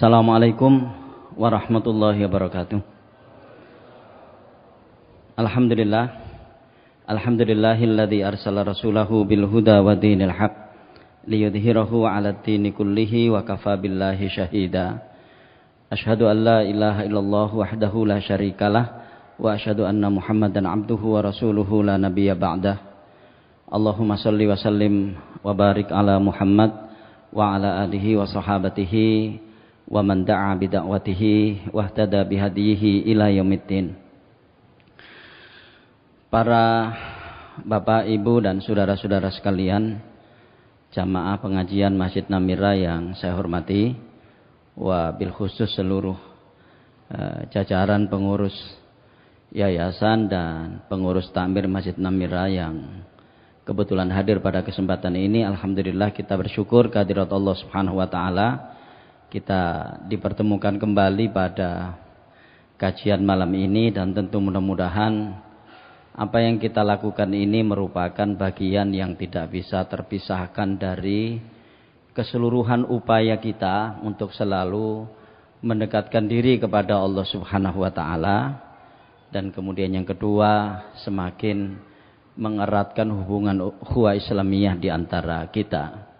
Assalamualaikum warahmatullahi wabarakatuh. Alhamdulillah. Alhamdulillahilladzi arsala rasulahu bil huda wa dinil haq liyudhhirahu 'ala dini kullihi wa kafa billahi syahida. Ashhadu an la ilaha illallah wahdahu la syarikalah wa asyhadu anna Muhammadan abduhu wa rasuluhu la nabiyya ba'dah. Allahumma salli wa sallim wa barik ala Muhammad wa ala alihi wa sahabatihi wa man da'a bi da'watihi wahtada bi hadiyihi ila yaumiddin. Para Bapak, Ibu dan saudara-saudara sekalian, jamaah pengajian Masjid Namira yang saya hormati, wa bil khusus seluruh uh, jajaran pengurus yayasan dan pengurus tamir Masjid Namira yang kebetulan hadir pada kesempatan ini alhamdulillah kita bersyukur kehadirat Allah Subhanahu wa taala kita dipertemukan kembali pada kajian malam ini dan tentu mudah-mudahan apa yang kita lakukan ini merupakan bagian yang tidak bisa terpisahkan dari keseluruhan upaya kita untuk selalu mendekatkan diri kepada Allah Subhanahu wa taala dan kemudian yang kedua semakin mengeratkan hubungan huwa Islamiyah di antara kita.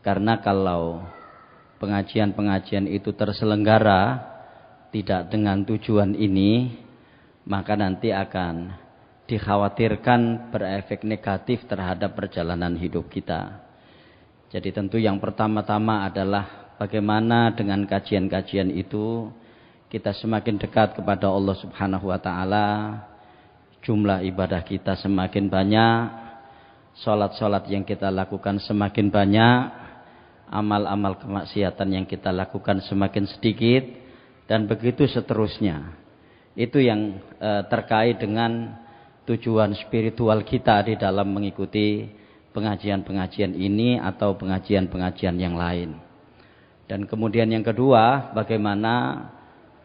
Karena kalau pengajian-pengajian itu terselenggara tidak dengan tujuan ini, maka nanti akan dikhawatirkan berefek negatif terhadap perjalanan hidup kita. Jadi tentu yang pertama-tama adalah bagaimana dengan kajian-kajian itu kita semakin dekat kepada Allah Subhanahu wa taala, jumlah ibadah kita semakin banyak, sholat salat yang kita lakukan semakin banyak, amal-amal kemaksiatan yang kita lakukan semakin sedikit dan begitu seterusnya. Itu yang e, terkait dengan tujuan spiritual kita di dalam mengikuti pengajian-pengajian ini atau pengajian-pengajian yang lain. Dan kemudian yang kedua, bagaimana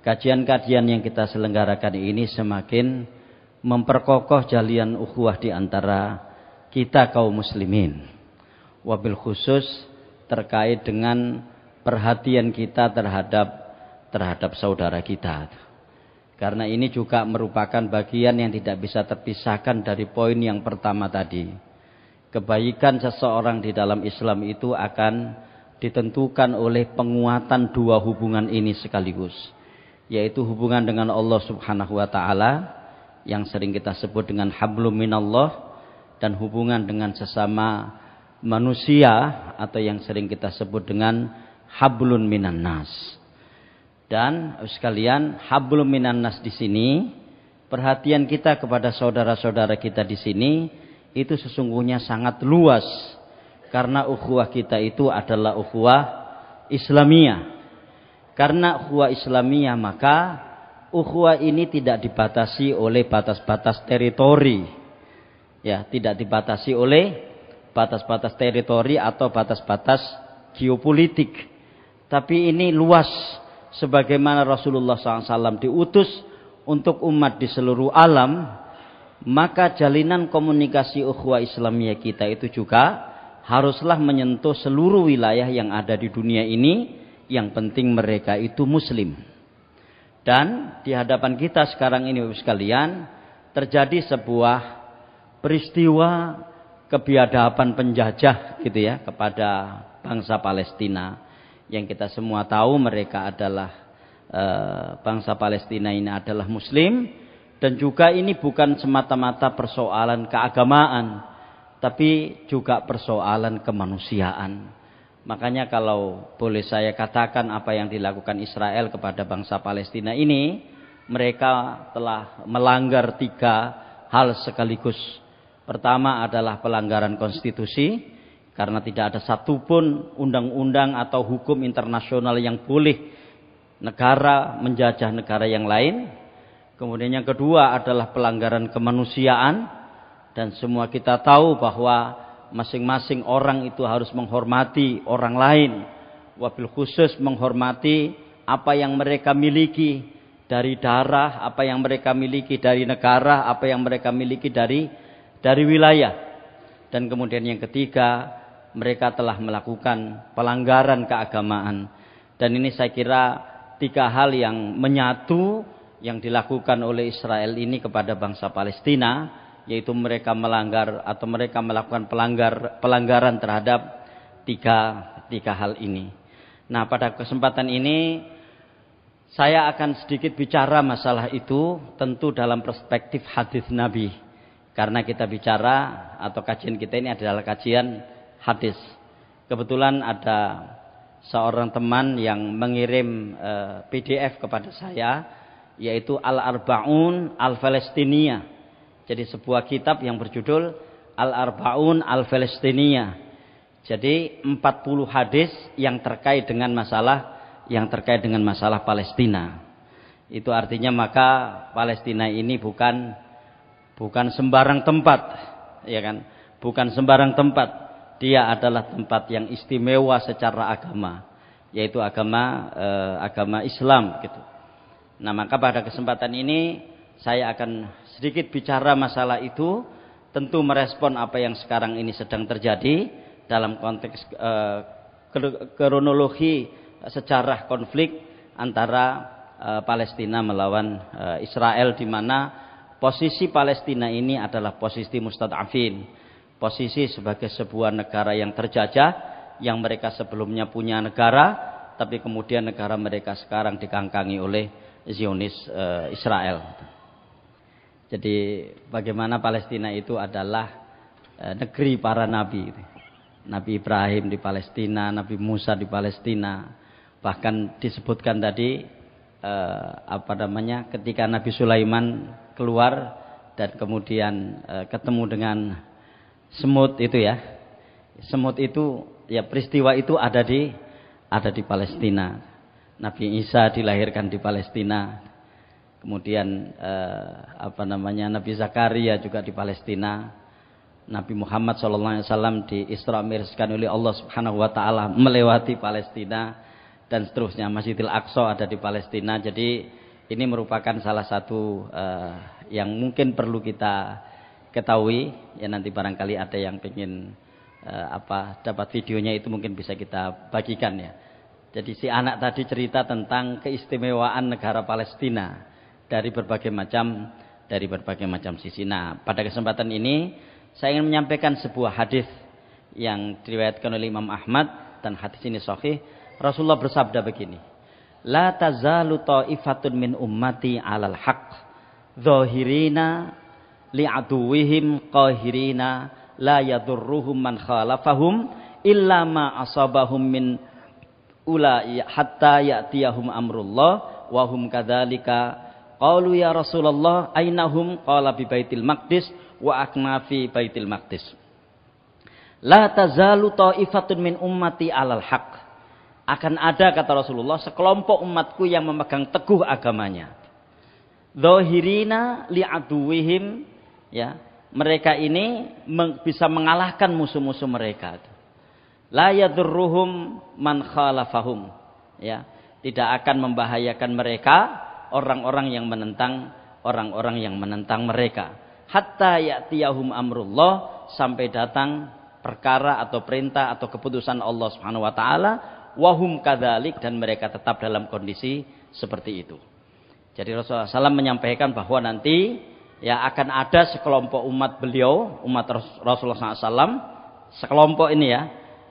kajian-kajian yang kita selenggarakan ini semakin memperkokoh jalian ukhuwah di antara kita kaum muslimin. Wabil khusus terkait dengan perhatian kita terhadap terhadap saudara kita. Karena ini juga merupakan bagian yang tidak bisa terpisahkan dari poin yang pertama tadi. Kebaikan seseorang di dalam Islam itu akan ditentukan oleh penguatan dua hubungan ini sekaligus, yaitu hubungan dengan Allah Subhanahu wa taala yang sering kita sebut dengan hablum minallah dan hubungan dengan sesama manusia atau yang sering kita sebut dengan hablun minan nas. Dan eh, sekalian, hablun minan nas di sini, perhatian kita kepada saudara-saudara kita di sini itu sesungguhnya sangat luas karena ukhuwah kita itu adalah ukhuwah Islamiyah. Karena ukhuwah Islamiyah maka ukhuwah ini tidak dibatasi oleh batas-batas teritori. Ya, tidak dibatasi oleh batas-batas teritori atau batas-batas geopolitik. Tapi ini luas sebagaimana Rasulullah SAW diutus untuk umat di seluruh alam, maka jalinan komunikasi ukhuwah Islamiyah kita itu juga haruslah menyentuh seluruh wilayah yang ada di dunia ini. Yang penting mereka itu muslim. Dan di hadapan kita sekarang ini sekalian terjadi sebuah peristiwa kebiadaban penjajah gitu ya kepada bangsa Palestina yang kita semua tahu mereka adalah e, bangsa Palestina ini adalah muslim dan juga ini bukan semata-mata persoalan keagamaan tapi juga persoalan kemanusiaan. Makanya kalau boleh saya katakan apa yang dilakukan Israel kepada bangsa Palestina ini, mereka telah melanggar tiga hal sekaligus. Pertama adalah pelanggaran konstitusi karena tidak ada satupun undang-undang atau hukum internasional yang boleh negara menjajah negara yang lain. Kemudian yang kedua adalah pelanggaran kemanusiaan dan semua kita tahu bahwa masing-masing orang itu harus menghormati orang lain. Wabil khusus menghormati apa yang mereka miliki dari darah, apa yang mereka miliki dari negara, apa yang mereka miliki dari dari wilayah. Dan kemudian yang ketiga, mereka telah melakukan pelanggaran keagamaan. Dan ini saya kira tiga hal yang menyatu yang dilakukan oleh Israel ini kepada bangsa Palestina, yaitu mereka melanggar atau mereka melakukan pelanggar pelanggaran terhadap tiga tiga hal ini. Nah, pada kesempatan ini saya akan sedikit bicara masalah itu tentu dalam perspektif hadis Nabi karena kita bicara atau kajian kita ini adalah kajian hadis. Kebetulan ada seorang teman yang mengirim uh, eh, PDF kepada saya yaitu Al-Arbaun Al-Palestinia. Jadi sebuah kitab yang berjudul Al-Arbaun Al-Palestinia. Jadi 40 hadis yang terkait dengan masalah yang terkait dengan masalah Palestina. Itu artinya maka Palestina ini bukan Bukan sembarang tempat, ya kan? Bukan sembarang tempat. Dia adalah tempat yang istimewa secara agama, yaitu agama eh, agama Islam gitu. Nah, maka pada kesempatan ini saya akan sedikit bicara masalah itu, tentu merespon apa yang sekarang ini sedang terjadi dalam konteks eh, kronologi eh, sejarah konflik antara eh, Palestina melawan eh, Israel di mana Posisi Palestina ini adalah posisi mustad'afin, posisi sebagai sebuah negara yang terjajah yang mereka sebelumnya punya negara tapi kemudian negara mereka sekarang dikangkangi oleh Zionis e, Israel. Jadi bagaimana Palestina itu adalah e, negeri para nabi. Nabi Ibrahim di Palestina, Nabi Musa di Palestina. Bahkan disebutkan tadi e, apa namanya ketika Nabi Sulaiman keluar dan kemudian e, ketemu dengan semut itu ya. Semut itu ya peristiwa itu ada di ada di Palestina. Nabi Isa dilahirkan di Palestina. Kemudian e, apa namanya Nabi Zakaria juga di Palestina. Nabi Muhammad SAW di Isra Mi'rajkan oleh Allah Subhanahu Wa Taala melewati Palestina dan seterusnya Masjidil Aqsa ada di Palestina. Jadi ini merupakan salah satu uh, yang mungkin perlu kita ketahui. Ya nanti barangkali ada yang ingin uh, eh, apa dapat videonya itu mungkin bisa kita bagikan ya. Jadi si anak tadi cerita tentang keistimewaan negara Palestina dari berbagai macam dari berbagai macam sisi. Nah, pada kesempatan ini saya ingin menyampaikan sebuah hadis yang diriwayatkan oleh Imam Ahmad dan hadis ini sahih. Rasulullah bersabda begini. La tazalu ta'ifatun min ummati alal haq. Zohirina li'aduwihim qahirina la yadurruhum man khalafahum illa ma asabahum min ulai hatta ya'tiyahum amrullah wa hum kadzalika qalu ya rasulullah ainahum qala bi baitil maqdis wa aknafi baitil maqdis la tazalu taifatun min ummati alal haq akan ada kata Rasulullah sekelompok umatku yang memegang teguh agamanya. Dohirina li'aduwihim ya mereka ini bisa mengalahkan musuh-musuh mereka. La yadurruhum man khalafahum. Ya, tidak akan membahayakan mereka orang-orang yang menentang orang-orang yang menentang mereka. Hatta ya'tiyahum amrullah sampai datang perkara atau perintah atau keputusan Allah Subhanahu wa taala wahum kadalik dan mereka tetap dalam kondisi seperti itu. Jadi Rasulullah SAW menyampaikan bahwa nanti ya akan ada sekelompok umat beliau, umat Rasulullah SAW, sekelompok ini ya,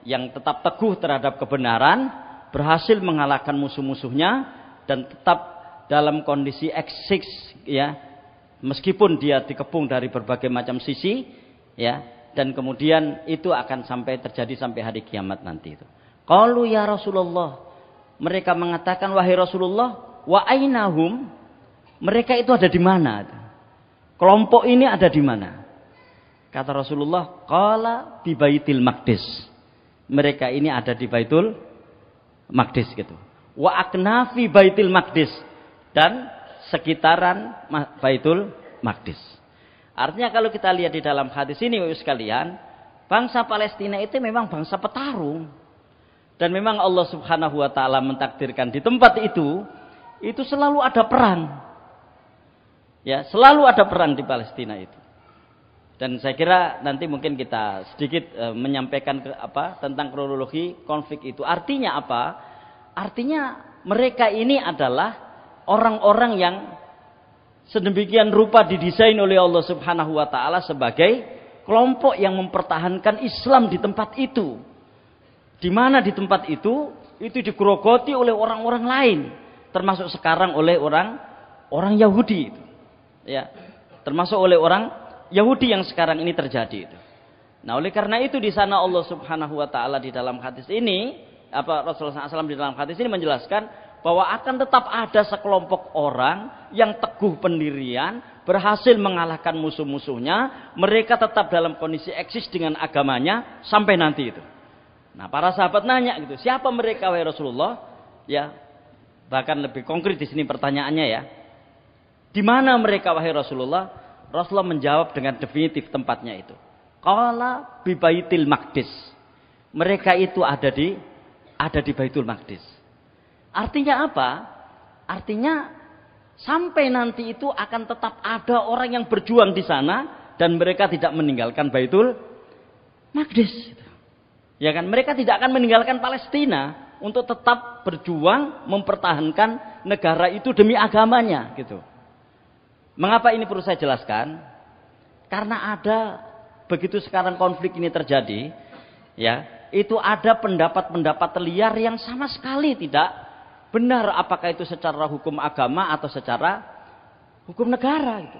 yang tetap teguh terhadap kebenaran, berhasil mengalahkan musuh-musuhnya dan tetap dalam kondisi eksis ya, meskipun dia dikepung dari berbagai macam sisi ya, dan kemudian itu akan sampai terjadi sampai hari kiamat nanti itu. Qalu ya Rasulullah. Mereka mengatakan wahai Rasulullah, wa ainahum? Mereka itu ada di mana? Kelompok ini ada di mana? Kata Rasulullah, qala di Baitul Maqdis. Mereka ini ada di Baitul Maqdis gitu. Wa aknafi Baitul Maqdis dan sekitaran Baitul Maqdis. Artinya kalau kita lihat di dalam hadis ini sekalian, bangsa Palestina itu memang bangsa petarung dan memang Allah Subhanahu wa taala mentakdirkan di tempat itu itu selalu ada perang. Ya, selalu ada perang di Palestina itu. Dan saya kira nanti mungkin kita sedikit e, menyampaikan ke apa tentang kronologi konflik itu. Artinya apa? Artinya mereka ini adalah orang-orang yang sedemikian rupa didesain oleh Allah Subhanahu wa taala sebagai kelompok yang mempertahankan Islam di tempat itu di mana di tempat itu itu digerogoti oleh orang-orang lain, termasuk sekarang oleh orang orang Yahudi itu. Ya, termasuk oleh orang Yahudi yang sekarang ini terjadi itu. Nah, oleh karena itu di sana Allah Subhanahu wa taala di dalam hadis ini apa Rasulullah SAW di dalam hadis ini menjelaskan bahwa akan tetap ada sekelompok orang yang teguh pendirian, berhasil mengalahkan musuh-musuhnya, mereka tetap dalam kondisi eksis dengan agamanya sampai nanti itu. Nah, para sahabat nanya gitu, siapa mereka wahai Rasulullah? Ya. Bahkan lebih konkret di sini pertanyaannya ya. Di mana mereka wahai Rasulullah? Rasulullah menjawab dengan definitif tempatnya itu. kala bi Baitul Maqdis. Mereka itu ada di ada di Baitul Maqdis. Artinya apa? Artinya sampai nanti itu akan tetap ada orang yang berjuang di sana dan mereka tidak meninggalkan Baitul Maqdis. Ya kan? Mereka tidak akan meninggalkan Palestina untuk tetap berjuang mempertahankan negara itu demi agamanya gitu. Mengapa ini perlu saya jelaskan? Karena ada begitu sekarang konflik ini terjadi, ya, itu ada pendapat-pendapat liar yang sama sekali tidak benar apakah itu secara hukum agama atau secara hukum negara gitu.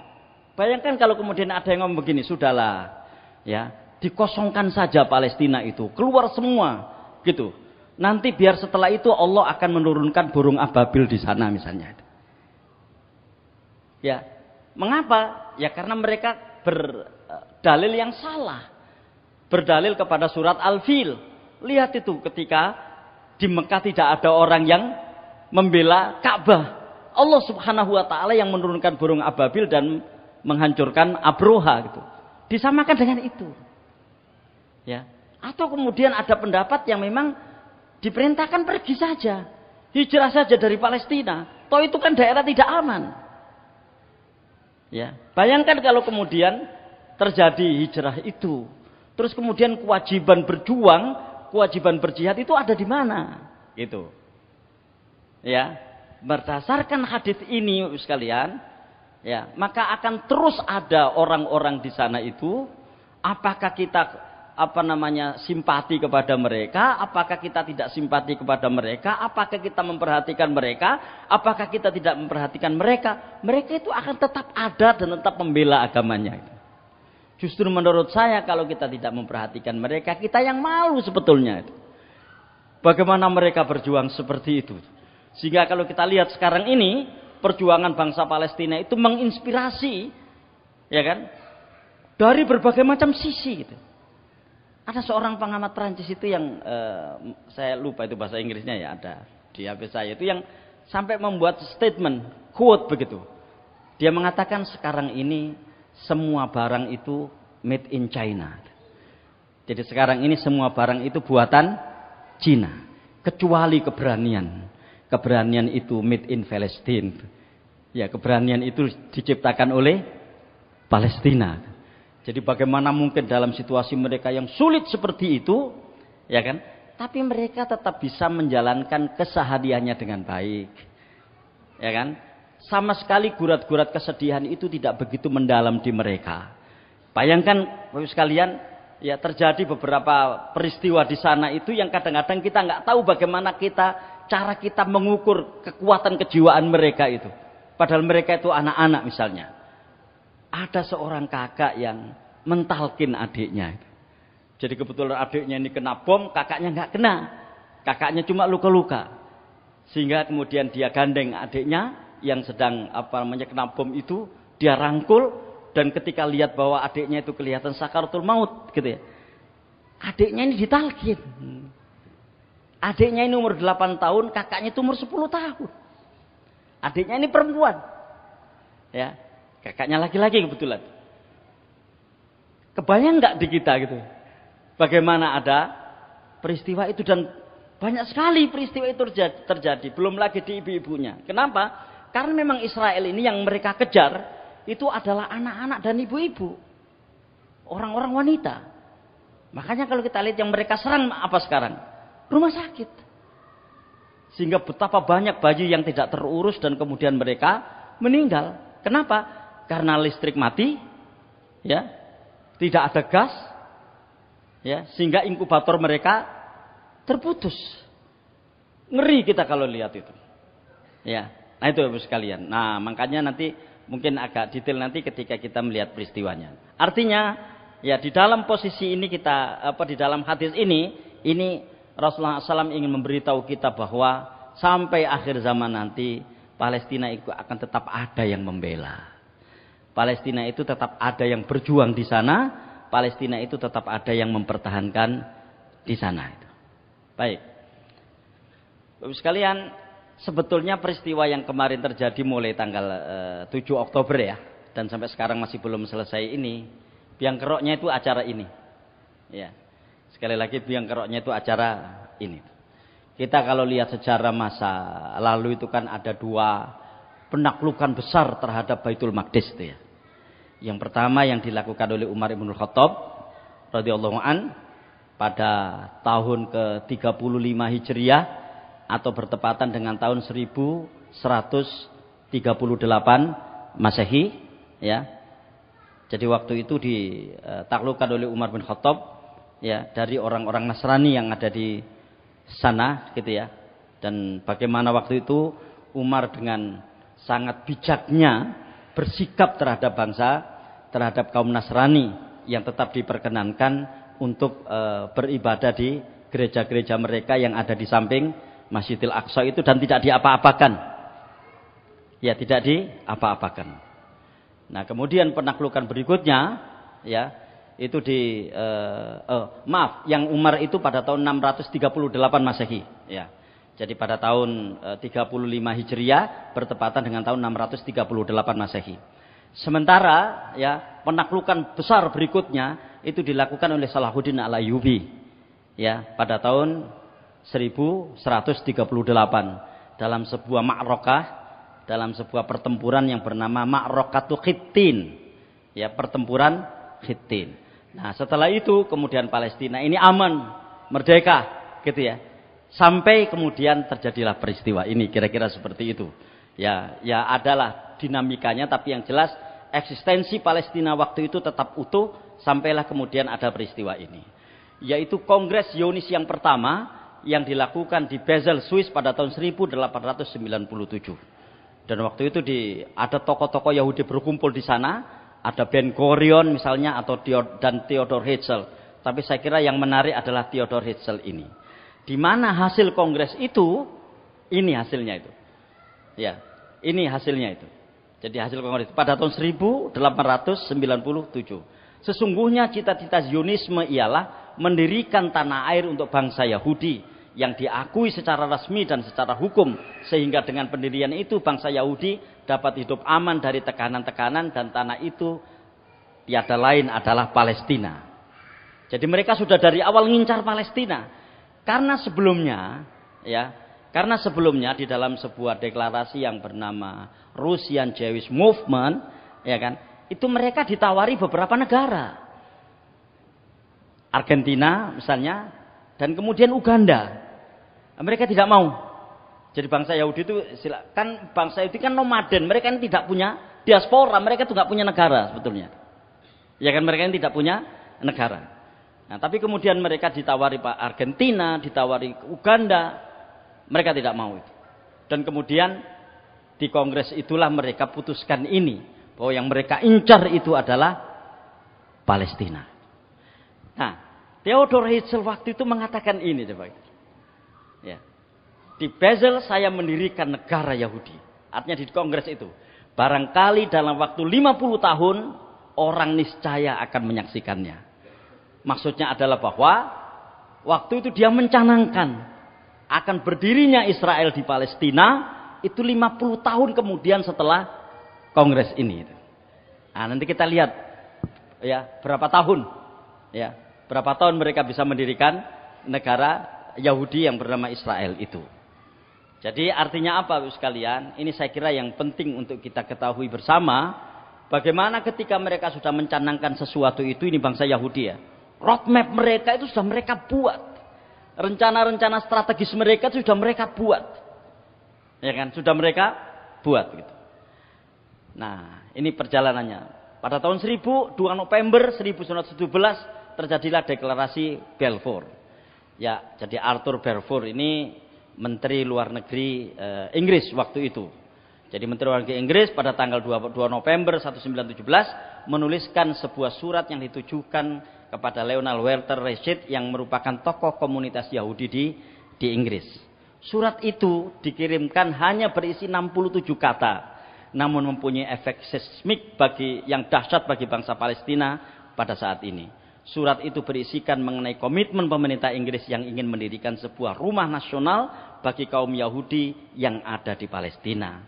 Bayangkan kalau kemudian ada yang ngomong begini, sudahlah, ya dikosongkan saja Palestina itu, keluar semua, gitu. Nanti biar setelah itu Allah akan menurunkan burung ababil di sana misalnya. Ya, mengapa? Ya karena mereka berdalil yang salah, berdalil kepada surat Al-Fil. Lihat itu ketika di Mekah tidak ada orang yang membela Ka'bah. Allah Subhanahu wa taala yang menurunkan burung ababil dan menghancurkan Abroha gitu. Disamakan dengan itu. Ya. Atau kemudian ada pendapat yang memang diperintahkan pergi saja. Hijrah saja dari Palestina. Toh itu kan daerah tidak aman. Ya. Bayangkan kalau kemudian terjadi hijrah itu. Terus kemudian kewajiban berjuang, kewajiban berjihad itu ada di mana? Gitu. Ya. Berdasarkan hadis ini sekalian, ya, maka akan terus ada orang-orang di sana itu apakah kita apa namanya simpati kepada mereka, apakah kita tidak simpati kepada mereka, apakah kita memperhatikan mereka, apakah kita tidak memperhatikan mereka, mereka itu akan tetap ada dan tetap membela agamanya. Justru menurut saya kalau kita tidak memperhatikan mereka, kita yang malu sebetulnya. Bagaimana mereka berjuang seperti itu. Sehingga kalau kita lihat sekarang ini, perjuangan bangsa Palestina itu menginspirasi, ya kan, dari berbagai macam sisi gitu ada seorang pengamat Perancis itu yang eh, saya lupa itu bahasa Inggrisnya ya ada di HP saya itu yang sampai membuat statement quote begitu. Dia mengatakan sekarang ini semua barang itu made in China. Jadi sekarang ini semua barang itu buatan Cina, kecuali keberanian. Keberanian itu made in Palestine. Ya, keberanian itu diciptakan oleh Palestina. Jadi bagaimana mungkin dalam situasi mereka yang sulit seperti itu, ya kan? Tapi mereka tetap bisa menjalankan kesehariannya dengan baik. Ya kan? Sama sekali gurat-gurat kesedihan itu tidak begitu mendalam di mereka. Bayangkan Bapak sekalian, ya terjadi beberapa peristiwa di sana itu yang kadang-kadang kita nggak tahu bagaimana kita cara kita mengukur kekuatan kejiwaan mereka itu. Padahal mereka itu anak-anak misalnya ada seorang kakak yang mentalkin adiknya. Jadi kebetulan adiknya ini kena bom, kakaknya nggak kena. Kakaknya cuma luka-luka. Sehingga kemudian dia gandeng adiknya yang sedang apa namanya kena bom itu, dia rangkul dan ketika lihat bahwa adiknya itu kelihatan sakaratul maut gitu ya. Adiknya ini ditalkin. Adiknya ini umur 8 tahun, kakaknya itu umur 10 tahun. Adiknya ini perempuan. Ya, Kakaknya laki-laki kebetulan. Kebayang nggak di kita gitu? Bagaimana ada peristiwa itu dan banyak sekali peristiwa itu terjadi, belum lagi di ibu-ibunya. Kenapa? Karena memang Israel ini yang mereka kejar itu adalah anak-anak dan ibu-ibu, orang-orang wanita. Makanya kalau kita lihat yang mereka serang apa sekarang? Rumah sakit. Sehingga betapa banyak bayi yang tidak terurus dan kemudian mereka meninggal. Kenapa? karena listrik mati, ya, tidak ada gas, ya, sehingga inkubator mereka terputus. Ngeri kita kalau lihat itu. Ya, nah itu Ibu sekalian. Nah, makanya nanti mungkin agak detail nanti ketika kita melihat peristiwanya. Artinya, ya di dalam posisi ini kita apa di dalam hadis ini, ini Rasulullah SAW ingin memberitahu kita bahwa sampai akhir zaman nanti Palestina itu akan tetap ada yang membela. Palestina itu tetap ada yang berjuang di sana, Palestina itu tetap ada yang mempertahankan di sana. Baik. Bapak sekalian, sebetulnya peristiwa yang kemarin terjadi mulai tanggal 7 eh, Oktober ya, dan sampai sekarang masih belum selesai ini, biang keroknya itu acara ini. Ya. Sekali lagi biang keroknya itu acara ini. Kita kalau lihat secara masa lalu itu kan ada dua penaklukan besar terhadap Baitul Maqdis ya. Yang pertama yang dilakukan oleh Umar bin Khattab radhiyallahu an pada tahun ke-35 Hijriah atau bertepatan dengan tahun 1138 Masehi ya. Jadi waktu itu ditaklukkan oleh Umar bin Khattab ya dari orang-orang Nasrani yang ada di sana gitu ya. Dan bagaimana waktu itu Umar dengan sangat bijaknya bersikap terhadap bangsa terhadap kaum Nasrani yang tetap diperkenankan untuk e, beribadah di gereja-gereja mereka yang ada di samping Masjidil Aqsa itu dan tidak diapa-apakan. Ya, tidak diapa-apakan. Nah, kemudian penaklukan berikutnya ya, itu di eh, e, maaf, yang Umar itu pada tahun 638 Masehi, ya. Jadi pada tahun 35 e, Hijriah bertepatan dengan tahun 638 Masehi. Sementara ya penaklukan besar berikutnya itu dilakukan oleh Salahuddin Al-Ayyubi ya pada tahun 1138 dalam sebuah Makrokah dalam sebuah pertempuran yang bernama Ma'rokatu Khittin ya pertempuran Khittin. Nah, setelah itu kemudian Palestina ini aman, merdeka gitu ya. Sampai kemudian terjadilah peristiwa ini kira-kira seperti itu. Ya, ya adalah dinamikanya tapi yang jelas eksistensi Palestina waktu itu tetap utuh sampailah kemudian ada peristiwa ini yaitu Kongres Yonis yang pertama yang dilakukan di Basel, Swiss pada tahun 1897. Dan waktu itu di, ada tokoh-tokoh Yahudi berkumpul di sana, ada Ben Gurion misalnya atau dan Theodor Herzl. Tapi saya kira yang menarik adalah Theodor Herzl ini. Di mana hasil kongres itu, ini hasilnya itu. Ya, ini hasilnya itu. Jadi hasil kongres pada tahun 1897. Sesungguhnya cita-cita Zionisme ialah mendirikan tanah air untuk bangsa Yahudi yang diakui secara resmi dan secara hukum sehingga dengan pendirian itu bangsa Yahudi dapat hidup aman dari tekanan-tekanan dan tanah itu tiada lain adalah Palestina. Jadi mereka sudah dari awal ngincar Palestina karena sebelumnya ya karena sebelumnya di dalam sebuah deklarasi yang bernama Russian Jewish Movement, ya kan, itu mereka ditawari beberapa negara. Argentina misalnya, dan kemudian Uganda. Mereka tidak mau. Jadi bangsa Yahudi itu silakan bangsa Yahudi kan nomaden, mereka kan tidak punya diaspora, mereka itu nggak punya negara sebetulnya. Ya kan mereka ini tidak punya negara. Nah, tapi kemudian mereka ditawari Pak Argentina, ditawari Uganda, mereka tidak mau itu. Dan kemudian di kongres itulah mereka putuskan ini. Bahwa yang mereka incar itu adalah Palestina. Nah, Theodore Herzl waktu itu mengatakan ini. Coba. Ya. Di Basel saya mendirikan negara Yahudi. Artinya di kongres itu. Barangkali dalam waktu 50 tahun orang niscaya akan menyaksikannya. Maksudnya adalah bahwa waktu itu dia mencanangkan akan berdirinya Israel di Palestina itu 50 tahun kemudian setelah kongres ini. Nah, nanti kita lihat ya berapa tahun ya berapa tahun mereka bisa mendirikan negara Yahudi yang bernama Israel itu. Jadi artinya apa sekalian? Ini saya kira yang penting untuk kita ketahui bersama. Bagaimana ketika mereka sudah mencanangkan sesuatu itu, ini bangsa Yahudi ya. Roadmap mereka itu sudah mereka buat rencana-rencana strategis mereka sudah mereka buat. Ya kan, sudah mereka buat gitu. Nah, ini perjalanannya. Pada tahun 1000, 2 November 1917 terjadilah deklarasi Balfour. Ya, jadi Arthur Balfour ini menteri luar negeri e, Inggris waktu itu. Jadi menteri luar negeri Inggris pada tanggal 2, 2 November 1917 menuliskan sebuah surat yang ditujukan kepada Leonard Walter Reshid yang merupakan tokoh komunitas Yahudi di di Inggris. Surat itu dikirimkan hanya berisi 67 kata, namun mempunyai efek seismik bagi yang dahsyat bagi bangsa Palestina pada saat ini. Surat itu berisikan mengenai komitmen pemerintah Inggris yang ingin mendirikan sebuah rumah nasional bagi kaum Yahudi yang ada di Palestina.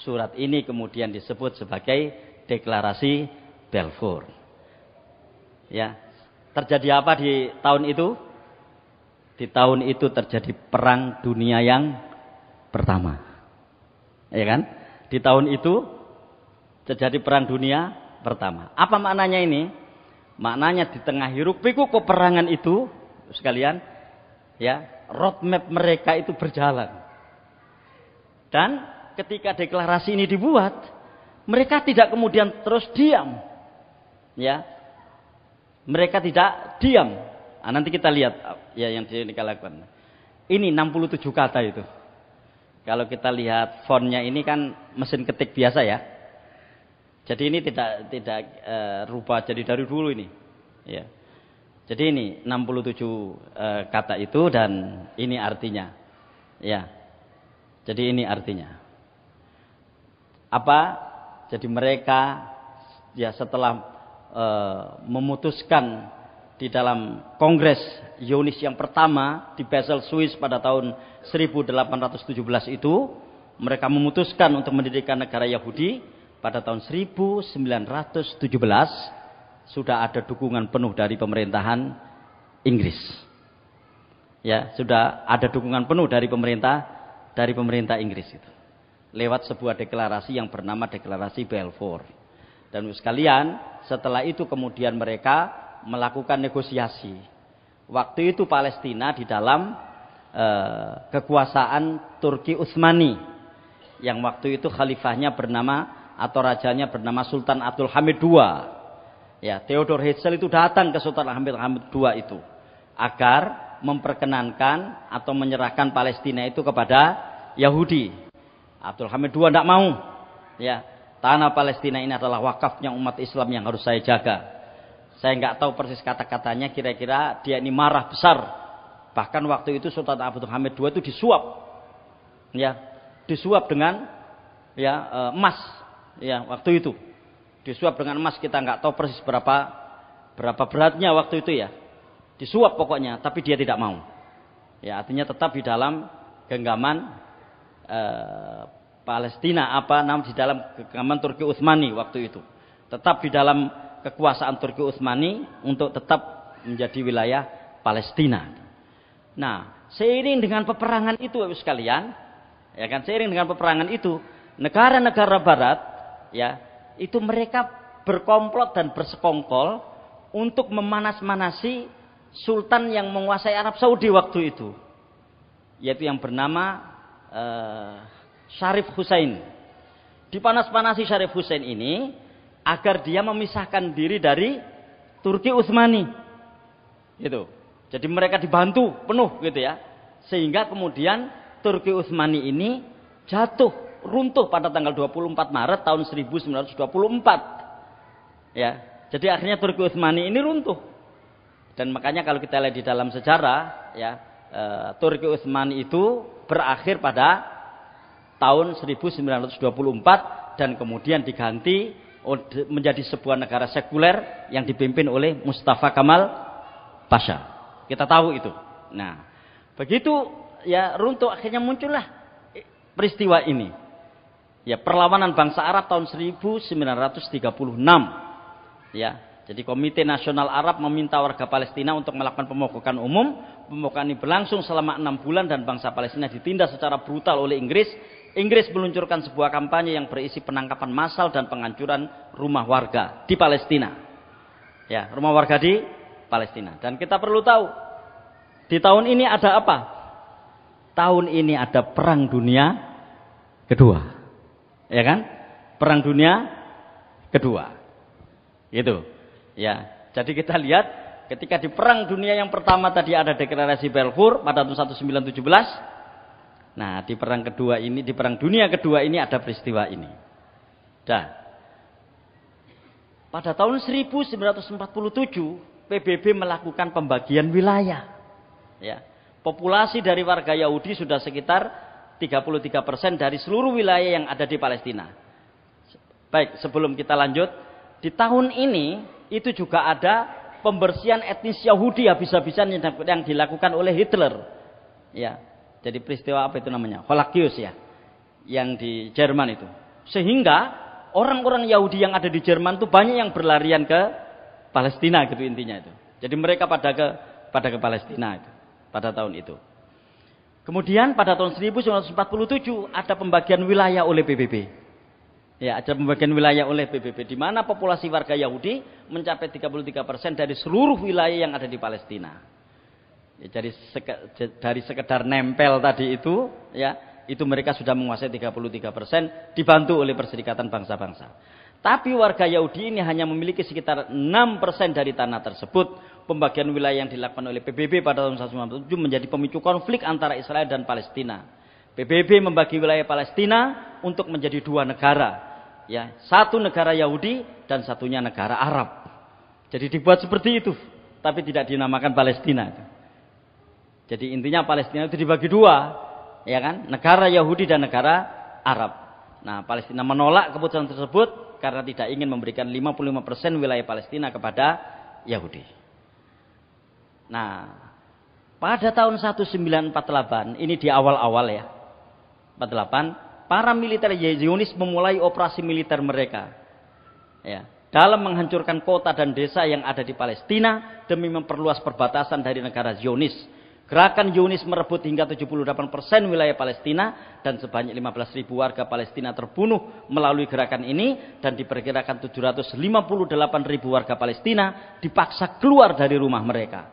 Surat ini kemudian disebut sebagai Deklarasi Balfour. Ya, Terjadi apa di tahun itu? Di tahun itu terjadi perang dunia yang pertama. Ya kan? Di tahun itu terjadi perang dunia pertama. Apa maknanya ini? Maknanya di tengah hiruk pikuk peperangan itu sekalian ya, roadmap mereka itu berjalan. Dan ketika deklarasi ini dibuat, mereka tidak kemudian terus diam. Ya, mereka tidak diam. Nah, nanti kita lihat ah, ya yang mereka lakukan. Ini 67 kata itu. Kalau kita lihat fontnya ini kan mesin ketik biasa ya. Jadi ini tidak tidak e, rubah jadi dari dulu ini. Ya. Jadi ini 67 e, eh, kata itu dan ini artinya. Ya. Jadi ini artinya. Apa? Jadi mereka ya setelah Eh, memutuskan di dalam Kongres Yunis yang pertama di Basel, Swiss pada tahun 1817 itu, mereka memutuskan untuk mendirikan negara Yahudi pada tahun 1917 sudah ada dukungan penuh dari pemerintahan Inggris. Ya, sudah ada dukungan penuh dari pemerintah dari pemerintah Inggris itu. Lewat sebuah deklarasi yang bernama Deklarasi Balfour. Dan sekalian, setelah itu kemudian mereka melakukan negosiasi. Waktu itu Palestina di dalam eh, kekuasaan Turki Utsmani yang waktu itu khalifahnya bernama atau rajanya bernama Sultan Abdul Hamid II. Ya, Theodor Herzl itu datang ke Sultan Abdul Hamid II itu agar memperkenankan atau menyerahkan Palestina itu kepada Yahudi. Abdul Hamid II tidak mau. Ya, Tanah Palestina ini adalah wakafnya umat Islam yang harus saya jaga. Saya nggak tahu persis kata-katanya, kira-kira dia ini marah besar. Bahkan waktu itu Sultan Abu Hamid II itu disuap. Ya, disuap dengan ya eh, emas. Ya, waktu itu disuap dengan emas kita nggak tahu persis berapa berapa beratnya waktu itu ya. Disuap pokoknya, tapi dia tidak mau. Ya, artinya tetap di dalam genggaman eh, Palestina apa namun di dalam kekuasaan Turki Utsmani waktu itu. Tetap di dalam kekuasaan Turki Utsmani untuk tetap menjadi wilayah Palestina. Nah, seiring dengan peperangan itu Bapak sekalian, ya kan seiring dengan peperangan itu, negara-negara barat ya, itu mereka berkomplot dan bersekongkol untuk memanas-manasi sultan yang menguasai Arab Saudi waktu itu, yaitu yang bernama eh, Syarif Husain. Dipanas-panasi Syarif Husain ini agar dia memisahkan diri dari Turki Utsmani. Gitu. Jadi mereka dibantu penuh gitu ya. Sehingga kemudian Turki Utsmani ini jatuh, runtuh pada tanggal 24 Maret tahun 1924. Ya. Jadi akhirnya Turki Utsmani ini runtuh. Dan makanya kalau kita lihat di dalam sejarah ya, eh, Turki Utsmani itu berakhir pada tahun 1924 dan kemudian diganti menjadi sebuah negara sekuler yang dipimpin oleh Mustafa Kamal Pasha. Kita tahu itu. Nah, begitu ya runtuh akhirnya muncullah peristiwa ini. Ya, perlawanan bangsa Arab tahun 1936. Ya, jadi Komite Nasional Arab meminta warga Palestina untuk melakukan pemogokan umum. Pemogokan ini berlangsung selama enam bulan dan bangsa Palestina ditindas secara brutal oleh Inggris Inggris meluncurkan sebuah kampanye yang berisi penangkapan massal dan penghancuran rumah warga di Palestina. Ya, rumah warga di Palestina. Dan kita perlu tahu, di tahun ini ada apa? Tahun ini ada perang dunia kedua. Ya kan? Perang dunia kedua. Gitu. Ya. Jadi kita lihat ketika di perang dunia yang pertama tadi ada deklarasi Balfour pada tahun 1917 Nah, di perang kedua ini, di perang dunia kedua ini ada peristiwa ini. Dan pada tahun 1947 PBB melakukan pembagian wilayah. Ya. Populasi dari warga Yahudi sudah sekitar 33 persen dari seluruh wilayah yang ada di Palestina. Baik, sebelum kita lanjut, di tahun ini itu juga ada pembersihan etnis Yahudi habis-habisan yang dilakukan oleh Hitler. Ya, jadi peristiwa apa itu namanya? Holakius ya. Yang di Jerman itu. Sehingga orang-orang Yahudi yang ada di Jerman itu banyak yang berlarian ke Palestina gitu intinya itu. Jadi mereka pada ke pada ke Palestina itu pada tahun itu. Kemudian pada tahun 1947 ada pembagian wilayah oleh PBB. Ya, ada pembagian wilayah oleh PBB di mana populasi warga Yahudi mencapai 33% dari seluruh wilayah yang ada di Palestina. Ya, dari, dari sekedar nempel tadi itu, ya itu mereka sudah menguasai 33 persen, dibantu oleh Perserikatan Bangsa-Bangsa. Tapi warga Yahudi ini hanya memiliki sekitar 6 persen dari tanah tersebut. Pembagian wilayah yang dilakukan oleh PBB pada tahun 1997 menjadi pemicu konflik antara Israel dan Palestina. PBB membagi wilayah Palestina untuk menjadi dua negara. ya Satu negara Yahudi dan satunya negara Arab. Jadi dibuat seperti itu. Tapi tidak dinamakan Palestina. Jadi intinya Palestina itu dibagi dua, ya kan? Negara Yahudi dan negara Arab. Nah, Palestina menolak keputusan tersebut karena tidak ingin memberikan 55% wilayah Palestina kepada Yahudi. Nah, pada tahun 1948, ini di awal-awal ya. 48, para militer Zionis memulai operasi militer mereka. Ya, dalam menghancurkan kota dan desa yang ada di Palestina demi memperluas perbatasan dari negara Zionis Gerakan Yunis merebut hingga 78% wilayah Palestina dan sebanyak 15 ribu warga Palestina terbunuh melalui gerakan ini dan diperkirakan 758.000 ribu warga Palestina dipaksa keluar dari rumah mereka.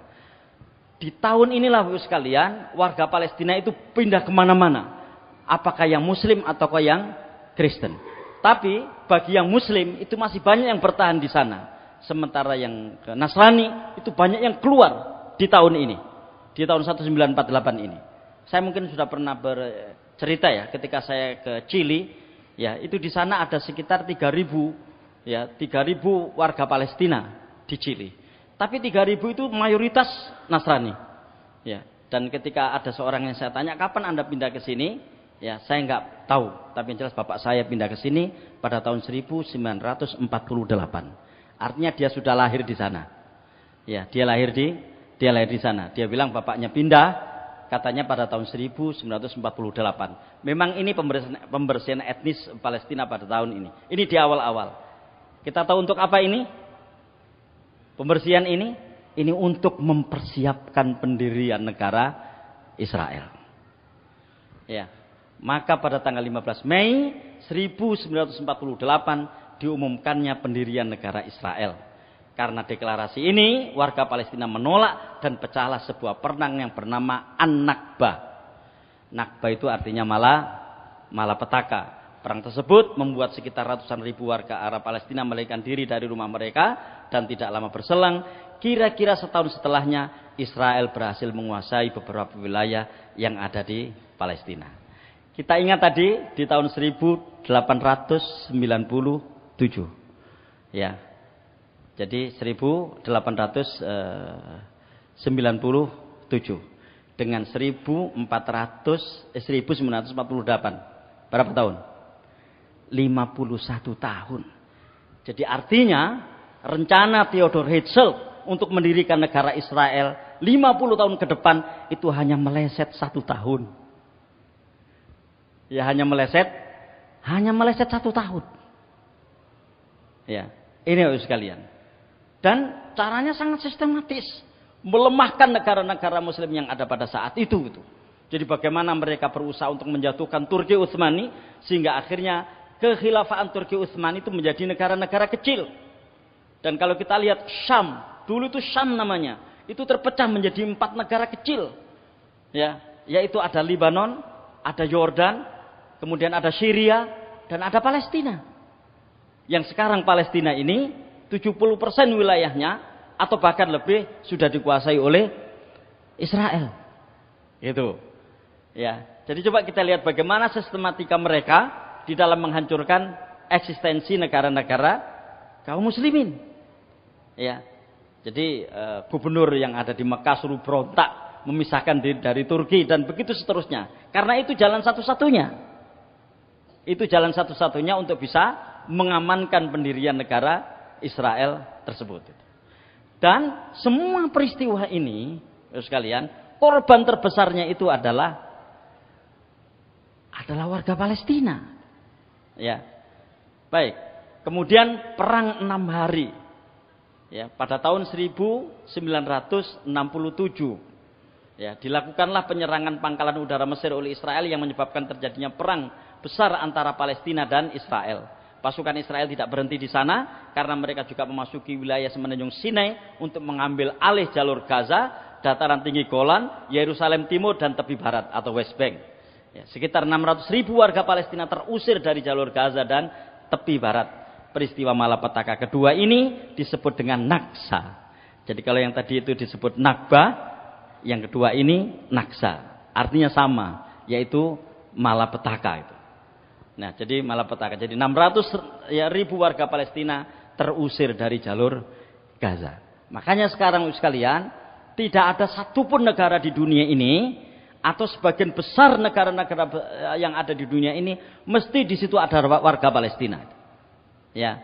Di tahun inilah Bapak sekalian warga Palestina itu pindah kemana-mana. Apakah yang Muslim ataukah yang Kristen. Tapi bagi yang Muslim itu masih banyak yang bertahan di sana. Sementara yang Nasrani itu banyak yang keluar di tahun ini di tahun 1948 ini. Saya mungkin sudah pernah bercerita ya ketika saya ke Chili, ya itu di sana ada sekitar 3000 ya 3000 warga Palestina di Chili. Tapi 3000 itu mayoritas Nasrani. Ya, dan ketika ada seorang yang saya tanya kapan Anda pindah ke sini? Ya, saya nggak tahu, tapi yang jelas bapak saya pindah ke sini pada tahun 1948. Artinya dia sudah lahir di sana. Ya, dia lahir di dia lahir di sana. Dia bilang bapaknya pindah, katanya pada tahun 1948. Memang ini pembersihan, pembersihan etnis Palestina pada tahun ini. Ini di awal-awal. Kita tahu untuk apa ini? Pembersihan ini? Ini untuk mempersiapkan pendirian negara Israel. Ya. Maka pada tanggal 15 Mei 1948 diumumkannya pendirian negara Israel. Karena deklarasi ini warga Palestina menolak dan pecahlah sebuah perang yang bernama An-Nakba. Nakba itu artinya malah malapetaka. Perang tersebut membuat sekitar ratusan ribu warga Arab Palestina melarikan diri dari rumah mereka dan tidak lama berselang, kira-kira setahun setelahnya Israel berhasil menguasai beberapa wilayah yang ada di Palestina. Kita ingat tadi di tahun 1897. Ya, jadi 1897 eh, dengan 1400 eh, 1948. Berapa tahun? 51 tahun. Jadi artinya rencana Theodor Herzl untuk mendirikan negara Israel 50 tahun ke depan itu hanya meleset satu tahun. Ya hanya meleset, hanya meleset satu tahun. Ya, ini harus sekalian. Dan caranya sangat sistematis. Melemahkan negara-negara muslim yang ada pada saat itu. Gitu. Jadi bagaimana mereka berusaha untuk menjatuhkan Turki Utsmani sehingga akhirnya kekhilafaan Turki Utsmani itu menjadi negara-negara kecil. Dan kalau kita lihat Syam, dulu itu Syam namanya, itu terpecah menjadi empat negara kecil. Ya, yaitu ada Lebanon, ada Yordan, kemudian ada Syria dan ada Palestina. Yang sekarang Palestina ini 70% wilayahnya atau bahkan lebih sudah dikuasai oleh Israel. Itu. Ya. Jadi coba kita lihat bagaimana sistematika mereka di dalam menghancurkan eksistensi negara-negara kaum muslimin. Ya. Jadi e, gubernur yang ada di Mekah suruh berontak memisahkan diri dari Turki dan begitu seterusnya. Karena itu jalan satu-satunya. Itu jalan satu-satunya untuk bisa mengamankan pendirian negara Israel tersebut. Dan semua peristiwa ini, sekalian, korban terbesarnya itu adalah adalah warga Palestina. Ya. Baik. Kemudian perang enam hari. Ya, pada tahun 1967 ya, dilakukanlah penyerangan pangkalan udara Mesir oleh Israel yang menyebabkan terjadinya perang besar antara Palestina dan Israel. Pasukan Israel tidak berhenti di sana karena mereka juga memasuki wilayah semenanjung Sinai untuk mengambil alih jalur Gaza, dataran tinggi Golan, Yerusalem Timur dan tepi barat atau West Bank. Ya, sekitar 600 ribu warga Palestina terusir dari jalur Gaza dan tepi barat. Peristiwa malapetaka kedua ini disebut dengan Naksa. Jadi kalau yang tadi itu disebut Nakba, yang kedua ini Naksa. Artinya sama, yaitu malapetaka itu. Nah, jadi malapetaka. Jadi 600 ya, ribu warga Palestina terusir dari jalur Gaza. Makanya sekarang sekalian, tidak ada satupun negara di dunia ini atau sebagian besar negara-negara eh, yang ada di dunia ini mesti di situ ada warga Palestina. Ya.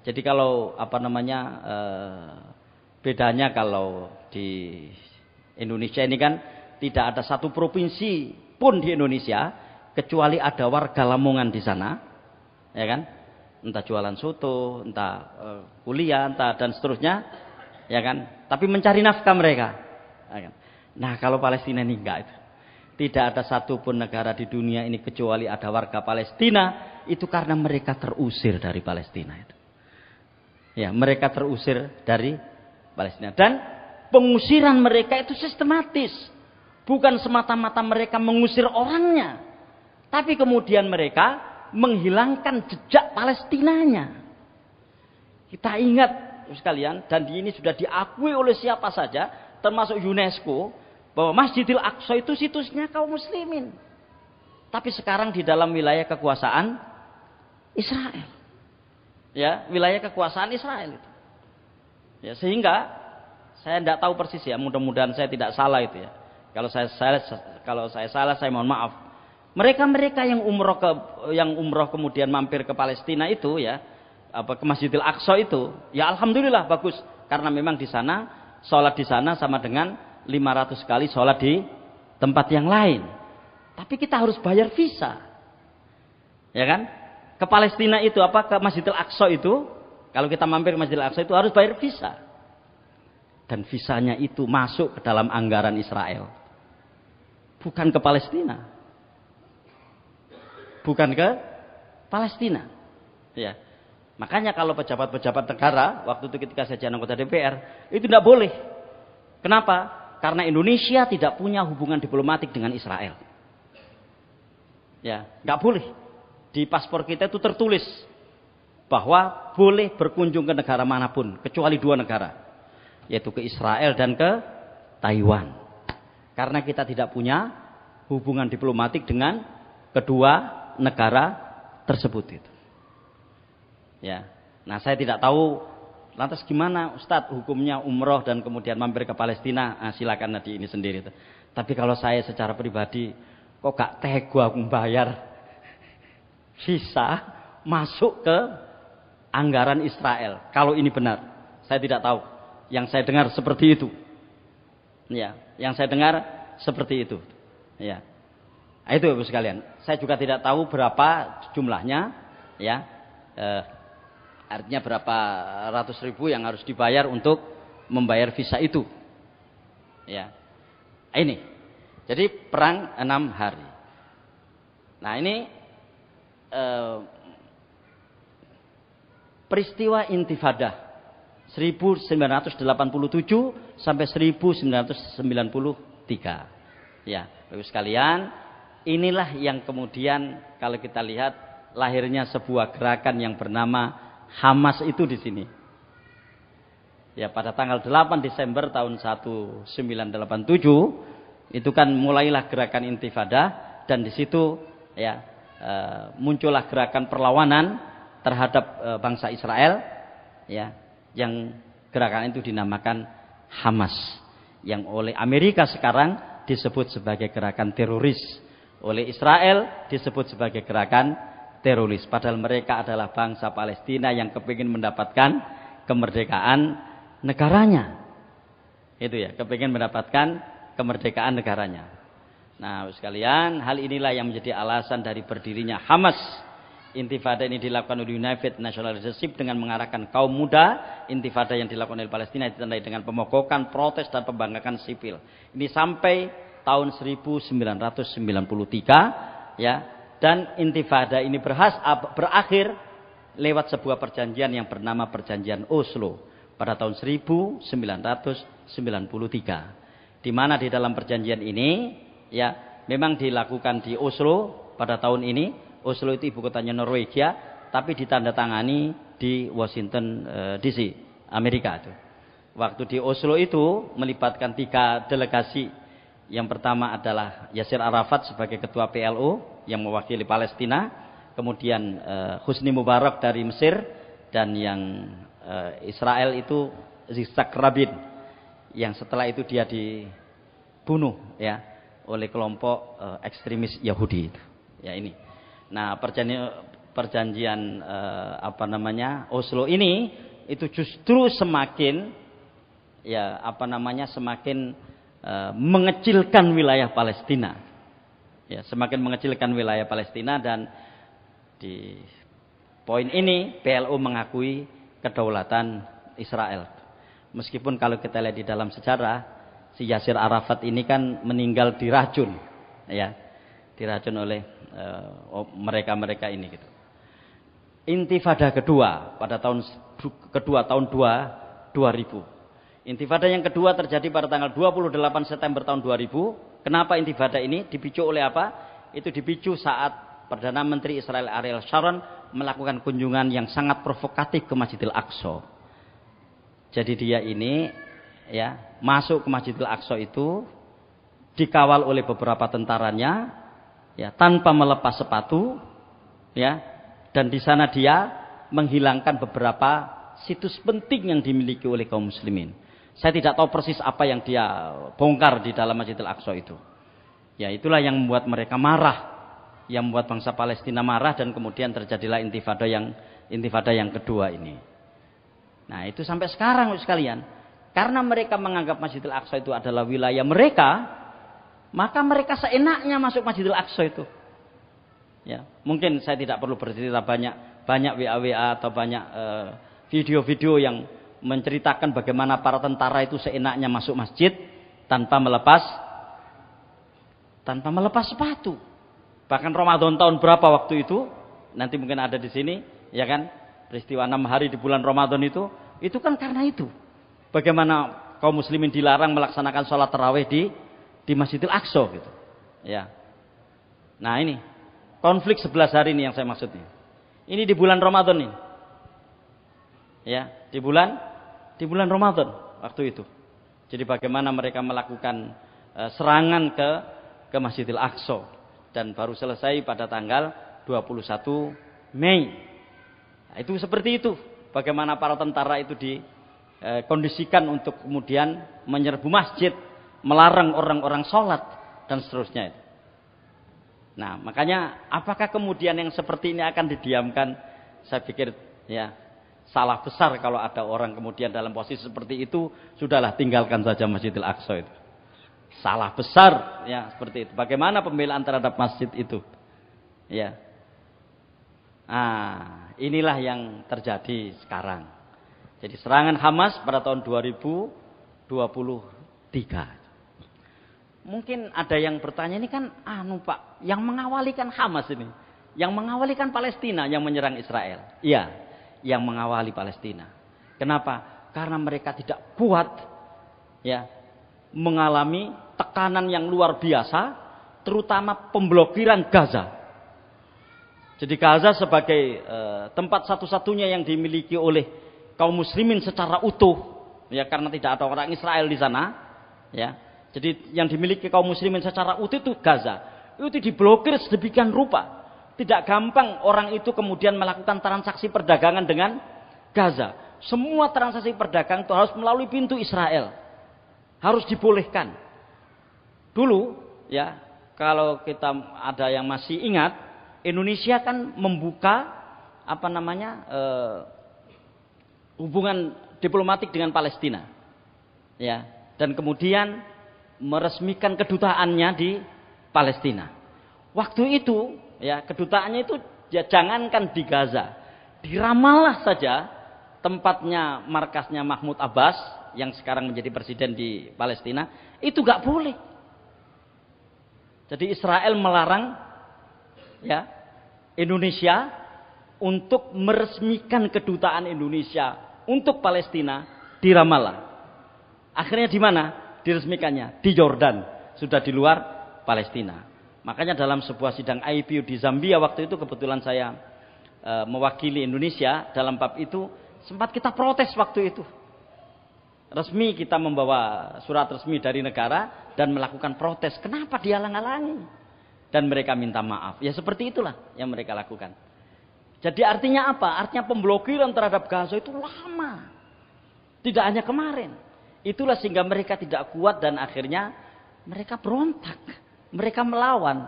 Jadi kalau apa namanya eh, bedanya kalau di Indonesia ini kan tidak ada satu provinsi pun di Indonesia kecuali ada warga Lamongan di sana, ya kan? Entah jualan soto, entah eh, kuliah, entah dan seterusnya, ya kan? Tapi mencari nafkah mereka. Ya kan? Nah, kalau Palestina ini enggak itu. Tidak ada satupun negara di dunia ini kecuali ada warga Palestina itu karena mereka terusir dari Palestina itu. Ya, mereka terusir dari Palestina dan pengusiran mereka itu sistematis. Bukan semata-mata mereka mengusir orangnya, tapi kemudian mereka menghilangkan jejak Palestinanya. Kita ingat sekalian, dan di ini sudah diakui oleh siapa saja, termasuk UNESCO, bahwa Masjidil Aqsa itu situsnya kaum muslimin. Tapi sekarang di dalam wilayah kekuasaan Israel. Ya, wilayah kekuasaan Israel itu. Ya, sehingga saya tidak tahu persis ya, mudah-mudahan saya tidak salah itu ya. Kalau saya, saya kalau saya salah saya mohon maaf. Mereka-mereka yang umroh ke yang umroh kemudian mampir ke Palestina itu ya, apa ke Masjidil Aqsa itu, ya alhamdulillah bagus karena memang di sana sholat di sana sama dengan 500 kali sholat di tempat yang lain. Tapi kita harus bayar visa. Ya kan? Ke Palestina itu apa ke Masjidil Aqsa itu, kalau kita mampir ke Masjidil Aqsa itu harus bayar visa. Dan visanya itu masuk ke dalam anggaran Israel. Bukan ke Palestina bukan ke Palestina. Ya. Makanya kalau pejabat-pejabat negara, waktu itu ketika saya jadi anggota DPR, itu tidak boleh. Kenapa? Karena Indonesia tidak punya hubungan diplomatik dengan Israel. Ya, nggak boleh. Di paspor kita itu tertulis bahwa boleh berkunjung ke negara manapun, kecuali dua negara, yaitu ke Israel dan ke Taiwan. Karena kita tidak punya hubungan diplomatik dengan kedua negara tersebut itu. Ya. Nah, saya tidak tahu lantas gimana Ustadz hukumnya umroh dan kemudian mampir ke Palestina. Nah, silakan nanti ini sendiri itu. Tapi kalau saya secara pribadi kok gak tega aku bayar visa masuk ke anggaran Israel. Kalau ini benar, saya tidak tahu. Yang saya dengar seperti itu. Ya, yang saya dengar seperti itu. Ya. Itu Ibu sekalian saya juga tidak tahu berapa jumlahnya, ya. Eh, artinya berapa ratus ribu yang harus dibayar untuk membayar visa itu. Ya. Ini. Jadi perang enam hari. Nah ini eh, peristiwa intifada 1987 sampai 1993. Ya, bagus sekalian, inilah yang kemudian kalau kita lihat lahirnya sebuah gerakan yang bernama Hamas itu di sini. Ya pada tanggal 8 Desember tahun 1987 itu kan mulailah gerakan intifada dan di situ ya eh, muncullah gerakan perlawanan terhadap eh, bangsa Israel ya yang gerakan itu dinamakan Hamas yang oleh Amerika sekarang disebut sebagai gerakan teroris oleh Israel disebut sebagai gerakan teroris. Padahal mereka adalah bangsa Palestina yang kepingin mendapatkan kemerdekaan negaranya. Itu ya, kepingin mendapatkan kemerdekaan negaranya. Nah, sekalian, hal inilah yang menjadi alasan dari berdirinya Hamas. Intifada ini dilakukan oleh United National Leadership dengan mengarahkan kaum muda. Intifada yang dilakukan oleh Palestina ditandai dengan pemogokan, protes, dan pembanggakan sipil. Ini sampai tahun 1993 ya dan intifada ini berhas, berakhir lewat sebuah perjanjian yang bernama perjanjian Oslo pada tahun 1993 di mana di dalam perjanjian ini ya memang dilakukan di Oslo pada tahun ini Oslo itu ibu kotanya Norwegia tapi ditandatangani di Washington eh, DC Amerika itu waktu di Oslo itu melibatkan tiga delegasi yang pertama adalah Yasir Arafat sebagai ketua PLO yang mewakili Palestina, kemudian uh, Husni Mubarak dari Mesir dan yang uh, Israel itu Zizak Rabin yang setelah itu dia dibunuh ya oleh kelompok uh, ekstremis Yahudi itu. Ya ini. Nah, perjanjian perjanjian apa namanya Oslo ini itu justru semakin ya apa namanya semakin E, mengecilkan wilayah Palestina. Ya, semakin mengecilkan wilayah Palestina dan di poin ini PLO mengakui kedaulatan Israel. Meskipun kalau kita lihat di dalam sejarah si Yasir Arafat ini kan meninggal diracun ya, diracun oleh e, mereka-mereka uh, ini gitu. Intifada kedua pada tahun kedua tahun 2 2000 Intifada yang kedua terjadi pada tanggal 28 September tahun 2000. Kenapa intifada ini dipicu oleh apa? Itu dipicu saat Perdana Menteri Israel Ariel Sharon melakukan kunjungan yang sangat provokatif ke Masjidil Aqsa. Jadi dia ini ya masuk ke Masjidil Aqsa itu dikawal oleh beberapa tentaranya ya tanpa melepas sepatu ya dan di sana dia menghilangkan beberapa situs penting yang dimiliki oleh kaum muslimin. Saya tidak tahu persis apa yang dia bongkar di dalam Masjidil Aqsa itu. Ya itulah yang membuat mereka marah. Yang membuat bangsa Palestina marah dan kemudian terjadilah intifada yang intifada yang kedua ini. Nah itu sampai sekarang sekalian. Karena mereka menganggap Masjidil Aqsa itu adalah wilayah mereka. Maka mereka seenaknya masuk Masjidil Aqsa itu. Ya, mungkin saya tidak perlu bercerita banyak banyak WA WA atau banyak eh, video-video uh, yang menceritakan bagaimana para tentara itu seenaknya masuk masjid tanpa melepas tanpa melepas sepatu. Bahkan Ramadan tahun berapa waktu itu? Nanti mungkin ada di sini, ya kan? Peristiwa enam hari di bulan Ramadan itu, itu kan karena itu. Bagaimana kaum muslimin dilarang melaksanakan sholat terawih di di Masjidil Aqsa gitu. Ya. Nah ini konflik 11 hari ini yang saya maksudnya. Ini di bulan Ramadan nih. Ya, di bulan di bulan Ramadan waktu itu. Jadi bagaimana mereka melakukan eh, serangan ke ke Masjidil Aqsa dan baru selesai pada tanggal 21 Mei. Nah, itu seperti itu. Bagaimana para tentara itu dikondisikan eh, untuk kemudian menyerbu masjid, melarang orang-orang sholat dan seterusnya. Nah, makanya apakah kemudian yang seperti ini akan didiamkan? Saya pikir ya salah besar kalau ada orang kemudian dalam posisi seperti itu sudahlah tinggalkan saja Masjidil Aqsa itu salah besar ya seperti itu bagaimana pembelaan terhadap masjid itu ya ah inilah yang terjadi sekarang jadi serangan Hamas pada tahun 2023 mungkin ada yang bertanya ini kan anu ah, Pak yang mengawalikan Hamas ini yang mengawalikan Palestina yang menyerang Israel iya yang mengawali Palestina. Kenapa? Karena mereka tidak kuat ya mengalami tekanan yang luar biasa, terutama pemblokiran Gaza. Jadi Gaza sebagai e, tempat satu-satunya yang dimiliki oleh kaum muslimin secara utuh, ya karena tidak ada orang Israel di sana, ya. Jadi yang dimiliki kaum muslimin secara utuh itu Gaza. Itu diblokir sedemikian rupa tidak gampang orang itu kemudian melakukan transaksi perdagangan dengan Gaza. Semua transaksi perdagangan itu harus melalui pintu Israel. Harus dibolehkan. Dulu ya, kalau kita ada yang masih ingat, Indonesia kan membuka apa namanya? Eh, hubungan diplomatik dengan Palestina. Ya, dan kemudian meresmikan kedutaannya di Palestina. Waktu itu Ya, kedutaannya itu ya, jangankan di Gaza, di Ramallah saja tempatnya markasnya Mahmud Abbas yang sekarang menjadi presiden di Palestina itu gak boleh. Jadi Israel melarang ya Indonesia untuk meresmikan kedutaan Indonesia untuk Palestina di Ramallah. Akhirnya di mana? Diresmikannya di Jordan, sudah di luar Palestina. Makanya dalam sebuah sidang IPU di Zambia waktu itu kebetulan saya e, mewakili Indonesia dalam bab itu sempat kita protes waktu itu. Resmi kita membawa surat resmi dari negara dan melakukan protes. Kenapa dihalang-halangi? Dan mereka minta maaf. Ya seperti itulah yang mereka lakukan. Jadi artinya apa? Artinya pemblokiran terhadap Gaza itu lama. Tidak hanya kemarin. Itulah sehingga mereka tidak kuat dan akhirnya mereka berontak. Mereka melawan.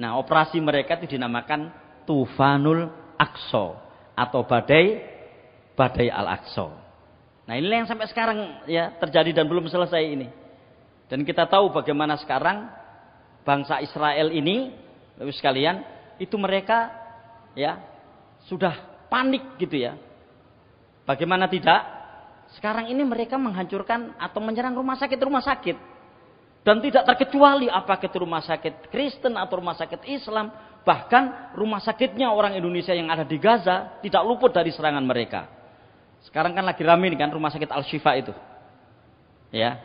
Nah, operasi mereka itu dinamakan Tufanul Akso atau badai badai Al-Aqsa. Nah, ini yang sampai sekarang ya terjadi dan belum selesai ini. Dan kita tahu bagaimana sekarang bangsa Israel ini, lebih sekalian, itu mereka ya sudah panik gitu ya. Bagaimana tidak? Sekarang ini mereka menghancurkan atau menyerang rumah sakit-rumah sakit. Dan tidak terkecuali apakah itu rumah sakit Kristen atau rumah sakit Islam. Bahkan rumah sakitnya orang Indonesia yang ada di Gaza tidak luput dari serangan mereka. Sekarang kan lagi ramai kan rumah sakit Al-Shifa itu. Ya.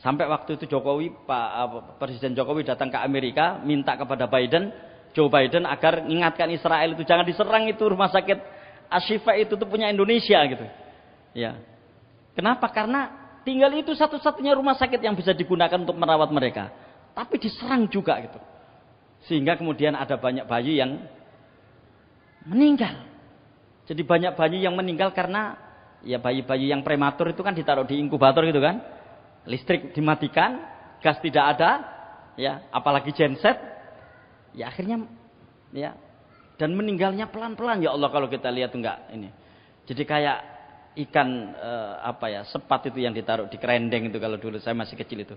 Sampai waktu itu Jokowi, Pak Presiden Jokowi datang ke Amerika minta kepada Biden, Joe Biden agar mengingatkan Israel itu jangan diserang itu rumah sakit Al Shifa itu tuh punya Indonesia gitu. Ya. Kenapa? Karena Tinggal itu satu-satunya rumah sakit yang bisa digunakan untuk merawat mereka. Tapi diserang juga gitu. Sehingga kemudian ada banyak bayi yang meninggal. Jadi banyak bayi yang meninggal karena ya bayi-bayi yang prematur itu kan ditaruh di inkubator gitu kan. Listrik dimatikan, gas tidak ada, ya, apalagi genset. Ya akhirnya ya dan meninggalnya pelan-pelan ya Allah kalau kita lihat enggak ini. Jadi kayak ikan eh, apa ya sepat itu yang ditaruh di kerendeng itu kalau dulu saya masih kecil itu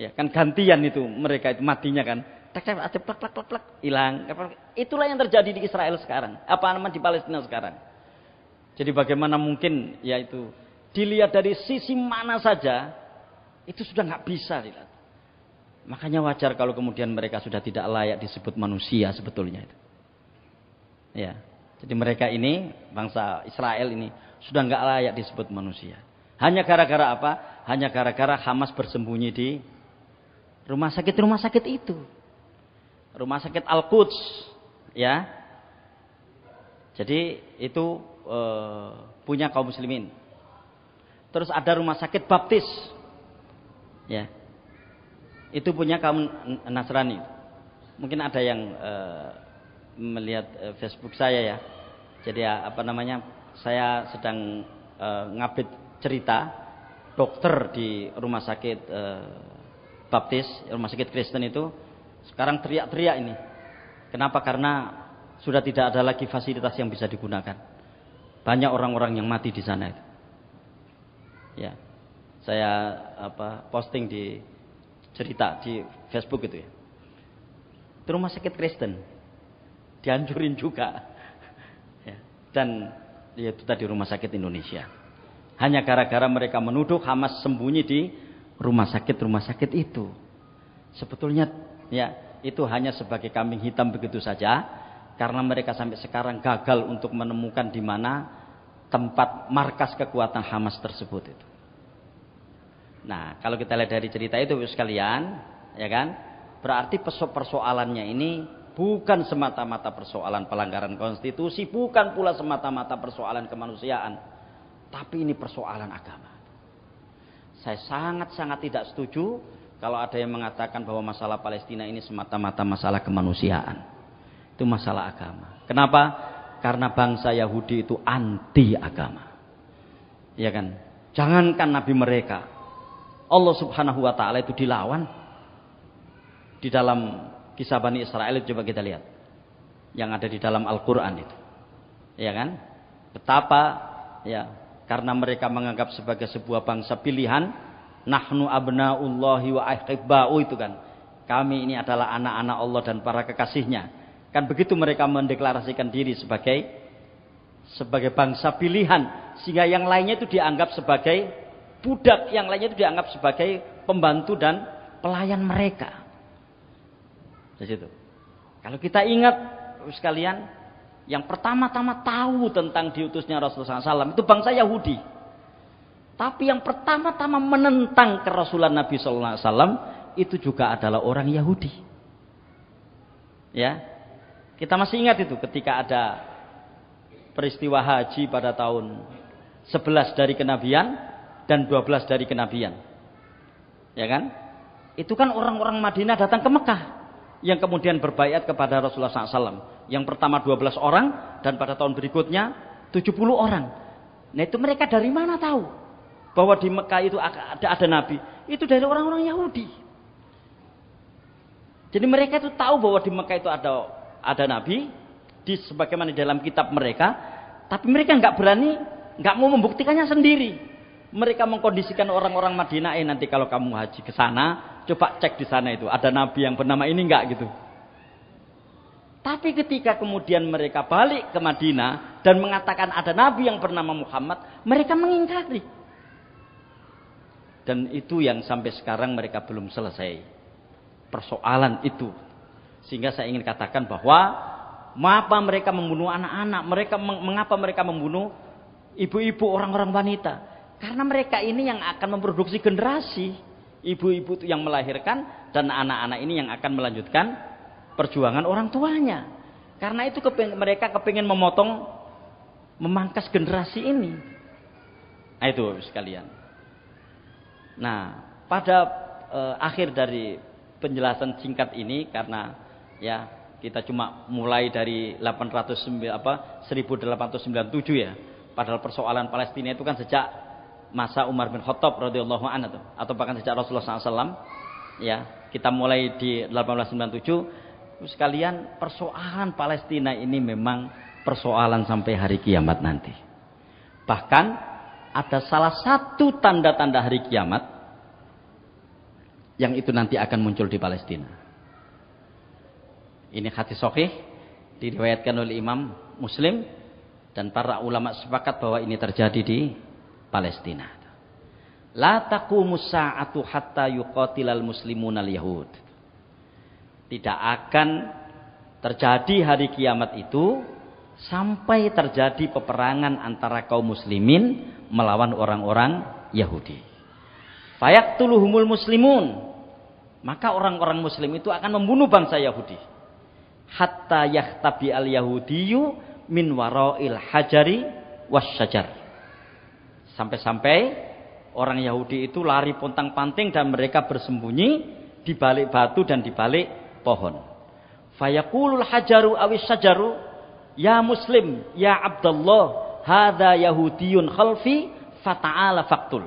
ya kan gantian itu mereka itu matinya kan tak tak ada plak plak plak plak hilang itulah yang terjadi di Israel sekarang apa namanya di Palestina sekarang jadi bagaimana mungkin ya itu dilihat dari sisi mana saja itu sudah nggak bisa dilihat makanya wajar kalau kemudian mereka sudah tidak layak disebut manusia sebetulnya itu ya jadi mereka ini bangsa Israel ini sudah nggak layak disebut manusia. Hanya gara-gara apa? Hanya gara-gara Hamas bersembunyi di rumah sakit-rumah sakit itu. Rumah sakit Al-Quds. Ya. Jadi itu e, punya kaum muslimin. Terus ada rumah sakit baptis. Ya. Itu punya kaum Nasrani. Mungkin ada yang e, melihat eh, Facebook saya ya. Jadi apa namanya saya sedang uh, eh, ngabit cerita dokter di rumah sakit uh, Baptis, rumah sakit Kristen itu sekarang teriak-teriak ini. Kenapa? Karena sudah tidak ada lagi fasilitas yang bisa digunakan. Banyak orang-orang yang mati di sana itu. Ya. Saya apa posting di cerita di Facebook itu ya. Itu rumah sakit Kristen. dianjurin juga. Ya, dan yaitu tadi rumah sakit Indonesia. Hanya gara-gara mereka menuduh Hamas sembunyi di rumah sakit-rumah sakit itu. Sebetulnya ya itu hanya sebagai kambing hitam begitu saja karena mereka sampai sekarang gagal untuk menemukan di mana tempat markas kekuatan Hamas tersebut itu. Nah, kalau kita lihat dari cerita itu sekalian, ya kan? Berarti perso persoalannya ini bukan semata-mata persoalan pelanggaran konstitusi, bukan pula semata-mata persoalan kemanusiaan, tapi ini persoalan agama. Saya sangat-sangat tidak setuju kalau ada yang mengatakan bahwa masalah Palestina ini semata-mata masalah kemanusiaan. Itu masalah agama. Kenapa? Karena bangsa Yahudi itu anti agama. Ya kan? Jangankan nabi mereka. Allah Subhanahu wa taala itu dilawan di dalam kisah Bani Israel itu coba kita lihat. Yang ada di dalam Al-Qur'an itu. Ya kan? Betapa ya karena mereka menganggap sebagai sebuah bangsa pilihan nahnu abnaullahi wa ahibba'u itu kan. Kami ini adalah anak-anak Allah dan para kekasihnya. Kan begitu mereka mendeklarasikan diri sebagai sebagai bangsa pilihan sehingga yang lainnya itu dianggap sebagai budak, yang lainnya itu dianggap sebagai pembantu dan pelayan mereka. Di situ. Kalau kita ingat sekalian, yang pertama-tama tahu tentang diutusnya Rasulullah SAW itu bangsa Yahudi. Tapi yang pertama-tama menentang kerasulan Nabi SAW itu juga adalah orang Yahudi. Ya, kita masih ingat itu ketika ada peristiwa haji pada tahun 11 dari kenabian dan 12 dari kenabian. Ya kan? Itu kan orang-orang Madinah datang ke Mekah yang kemudian berbayat kepada Rasulullah SAW. Yang pertama 12 orang dan pada tahun berikutnya 70 orang. Nah itu mereka dari mana tahu bahwa di Mekah itu ada, ada Nabi? Itu dari orang-orang Yahudi. Jadi mereka itu tahu bahwa di Mekah itu ada ada Nabi, di sebagaimana dalam kitab mereka, tapi mereka nggak berani, nggak mau membuktikannya sendiri. Mereka mengkondisikan orang-orang Madinah, eh nanti kalau kamu haji ke sana, Coba cek di sana itu, ada nabi yang bernama ini enggak gitu. Tapi ketika kemudian mereka balik ke Madinah dan mengatakan ada nabi yang bernama Muhammad, mereka mengingkari. Dan itu yang sampai sekarang mereka belum selesai. Persoalan itu. Sehingga saya ingin katakan bahwa mengapa mereka membunuh anak-anak, mereka mengapa mereka membunuh ibu-ibu orang-orang wanita? Karena mereka ini yang akan memproduksi generasi Ibu-ibu yang melahirkan dan anak-anak ini yang akan melanjutkan perjuangan orang tuanya. Karena itu keping, mereka kepingin memotong, memangkas generasi ini. Nah, itu sekalian. Nah, pada e, akhir dari penjelasan singkat ini karena ya kita cuma mulai dari 809 apa 1897 ya. Padahal persoalan Palestina itu kan sejak masa Umar bin Khattab radhiyallahu anhu atau bahkan sejak Rasulullah SAW ya kita mulai di 1897 sekalian persoalan Palestina ini memang persoalan sampai hari kiamat nanti bahkan ada salah satu tanda-tanda hari kiamat yang itu nanti akan muncul di Palestina ini hati sokih diriwayatkan oleh Imam Muslim dan para ulama sepakat bahwa ini terjadi di Palestina. La taqumu sa'atu hatta yuqatilal muslimun al yahud. Tidak akan terjadi hari kiamat itu sampai terjadi peperangan antara kaum muslimin melawan orang-orang Yahudi. Fayaqtuluhumul muslimun. Maka orang-orang muslim itu akan membunuh bangsa Yahudi. Hatta yahtabi al yahudiyu min waroil hajari wasyajar. Sampai-sampai orang Yahudi itu lari pontang-panting dan mereka bersembunyi di balik batu dan di balik pohon. Fayaqulul hajaru awis sajaru, ya muslim, ya Abdullah, hada Yahudiyun khalfi, fata'ala faktul.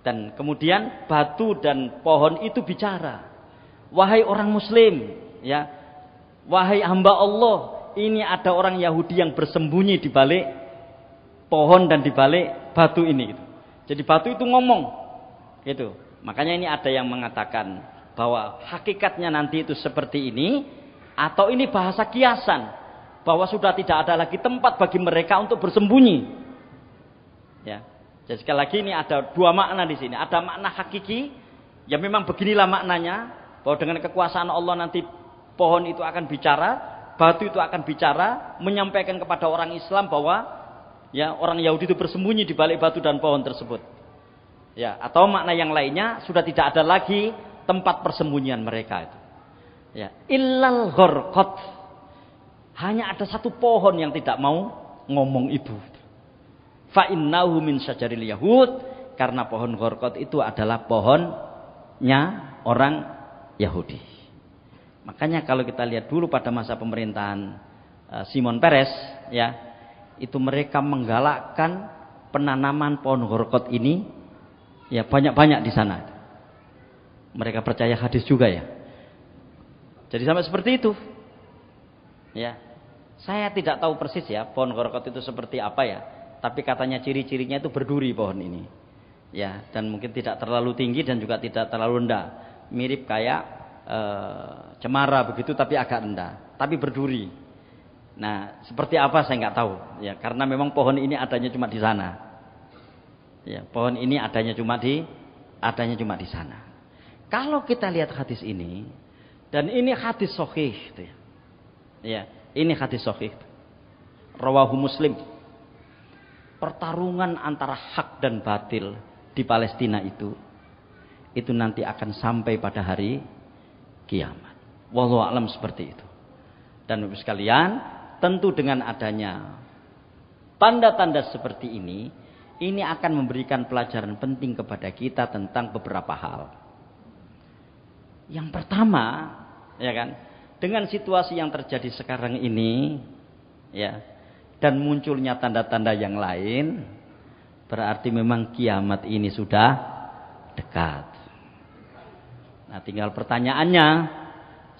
Dan kemudian batu dan pohon itu bicara. Wahai orang muslim, ya. Wahai hamba Allah, ini ada orang Yahudi yang bersembunyi di balik pohon dan di balik batu ini gitu. Jadi batu itu ngomong. Gitu. Makanya ini ada yang mengatakan bahwa hakikatnya nanti itu seperti ini atau ini bahasa kiasan bahwa sudah tidak ada lagi tempat bagi mereka untuk bersembunyi. Ya. Jadi sekali lagi ini ada dua makna di sini. Ada makna hakiki ya memang beginilah maknanya bahwa dengan kekuasaan Allah nanti pohon itu akan bicara, batu itu akan bicara, menyampaikan kepada orang Islam bahwa ya orang Yahudi itu bersembunyi di balik batu dan pohon tersebut. Ya, atau makna yang lainnya sudah tidak ada lagi tempat persembunyian mereka itu. Ya, illal ghorqat. Hanya ada satu pohon yang tidak mau ngomong ibu. Fa innahu min syajaril yahud karena pohon ghorqat itu adalah pohonnya orang Yahudi. Makanya kalau kita lihat dulu pada masa pemerintahan eh, Simon Peres ya, itu mereka menggalakkan penanaman pohon gorokot ini ya banyak-banyak di sana. Mereka percaya hadis juga ya. Jadi sampai seperti itu. Ya. Saya tidak tahu persis ya pohon gorokot itu seperti apa ya, tapi katanya ciri-cirinya itu berduri pohon ini. Ya, dan mungkin tidak terlalu tinggi dan juga tidak terlalu rendah. Mirip kayak e, cemara begitu tapi agak rendah, tapi berduri. Nah, seperti apa saya nggak tahu, ya karena memang pohon ini adanya cuma di sana. Ya, pohon ini adanya cuma di adanya cuma di sana. Kalau kita lihat hadis ini dan ini hadis sahih gitu ya. ya, ini hadis sahih. Rawahu Muslim. Pertarungan antara hak dan batil di Palestina itu itu nanti akan sampai pada hari kiamat. Wallahu alam seperti itu. Dan Bapak sekalian, tentu dengan adanya tanda-tanda seperti ini, ini akan memberikan pelajaran penting kepada kita tentang beberapa hal. Yang pertama, ya kan, dengan situasi yang terjadi sekarang ini, ya, dan munculnya tanda-tanda yang lain, berarti memang kiamat ini sudah dekat. Nah, tinggal pertanyaannya,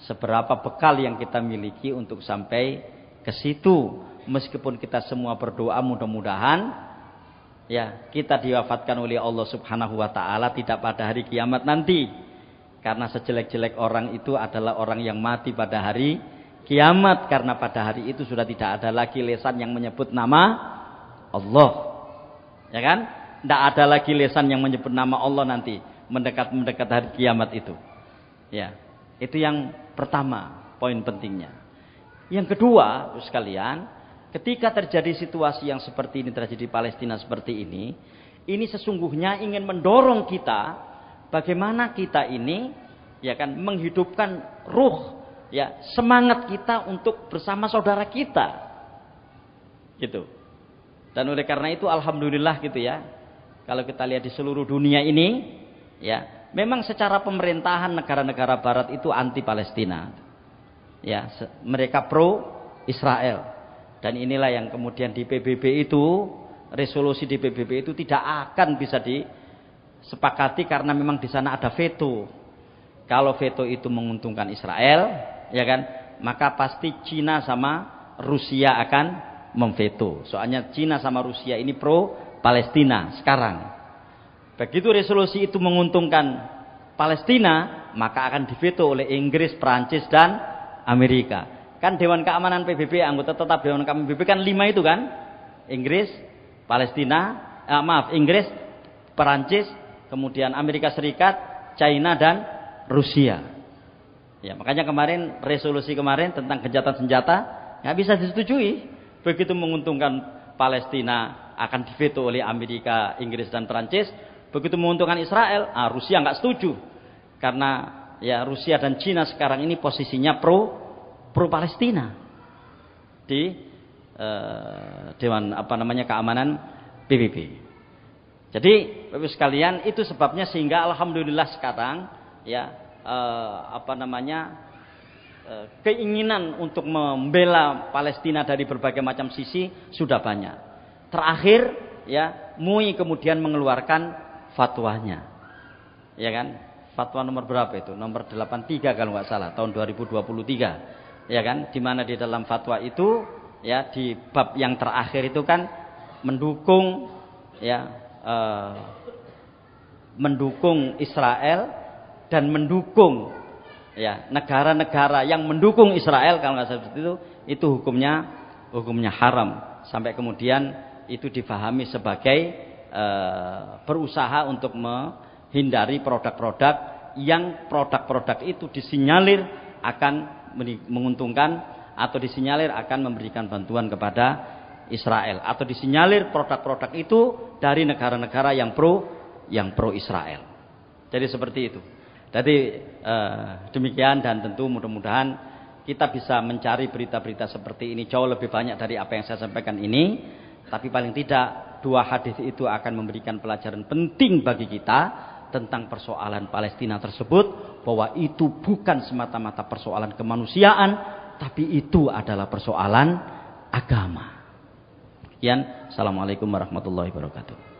seberapa bekal yang kita miliki untuk sampai ke situ meskipun kita semua berdoa mudah-mudahan ya kita diwafatkan oleh Allah Subhanahu wa taala tidak pada hari kiamat nanti karena sejelek-jelek orang itu adalah orang yang mati pada hari kiamat karena pada hari itu sudah tidak ada lagi lesan yang menyebut nama Allah ya kan tidak ada lagi lesan yang menyebut nama Allah nanti mendekat-mendekat hari kiamat itu ya itu yang pertama poin pentingnya yang kedua, sekalian, ketika terjadi situasi yang seperti ini terjadi di Palestina seperti ini, ini sesungguhnya ingin mendorong kita bagaimana kita ini ya kan menghidupkan ruh ya semangat kita untuk bersama saudara kita. Gitu. Dan oleh karena itu alhamdulillah gitu ya. Kalau kita lihat di seluruh dunia ini ya, memang secara pemerintahan negara-negara barat itu anti Palestina ya mereka pro Israel dan inilah yang kemudian di PBB itu resolusi di PBB itu tidak akan bisa disepakati karena memang di sana ada veto kalau veto itu menguntungkan Israel ya kan maka pasti Cina sama Rusia akan memveto soalnya Cina sama Rusia ini pro Palestina sekarang begitu resolusi itu menguntungkan Palestina maka akan diveto oleh Inggris, Prancis dan Amerika. Kan Dewan Keamanan PBB, anggota tetap Dewan Keamanan PBB kan lima itu kan? Inggris, Palestina, eh, maaf, Inggris, Perancis, kemudian Amerika Serikat, China dan Rusia. Ya, makanya kemarin resolusi kemarin tentang kejahatan senjata nggak bisa disetujui. Begitu menguntungkan Palestina akan diveto oleh Amerika, Inggris dan Perancis. Begitu menguntungkan Israel, ah, Rusia nggak setuju karena ya Rusia dan Cina sekarang ini posisinya pro pro Palestina di eh, Dewan apa namanya keamanan PBB. Jadi Bapak sekalian itu sebabnya sehingga alhamdulillah sekarang ya eh, apa namanya eh, keinginan untuk membela Palestina dari berbagai macam sisi sudah banyak. Terakhir ya MUI kemudian mengeluarkan fatwanya. Ya kan? fatwa nomor berapa itu? Nomor 83 kalau nggak salah, tahun 2023. Ya kan? Di mana di dalam fatwa itu ya di bab yang terakhir itu kan mendukung ya eh, mendukung Israel dan mendukung ya negara-negara yang mendukung Israel kalau nggak salah seperti itu itu hukumnya hukumnya haram sampai kemudian itu difahami sebagai eh, berusaha untuk me, hindari produk-produk yang produk-produk itu disinyalir akan menguntungkan atau disinyalir akan memberikan bantuan kepada Israel atau disinyalir produk-produk itu dari negara-negara yang pro yang pro Israel. Jadi seperti itu. Jadi eh, demikian dan tentu mudah-mudahan kita bisa mencari berita-berita seperti ini jauh lebih banyak dari apa yang saya sampaikan ini. Tapi paling tidak dua hadis itu akan memberikan pelajaran penting bagi kita tentang persoalan Palestina tersebut bahwa itu bukan semata-mata persoalan kemanusiaan tapi itu adalah persoalan agama. Sekian, Assalamualaikum warahmatullahi wabarakatuh.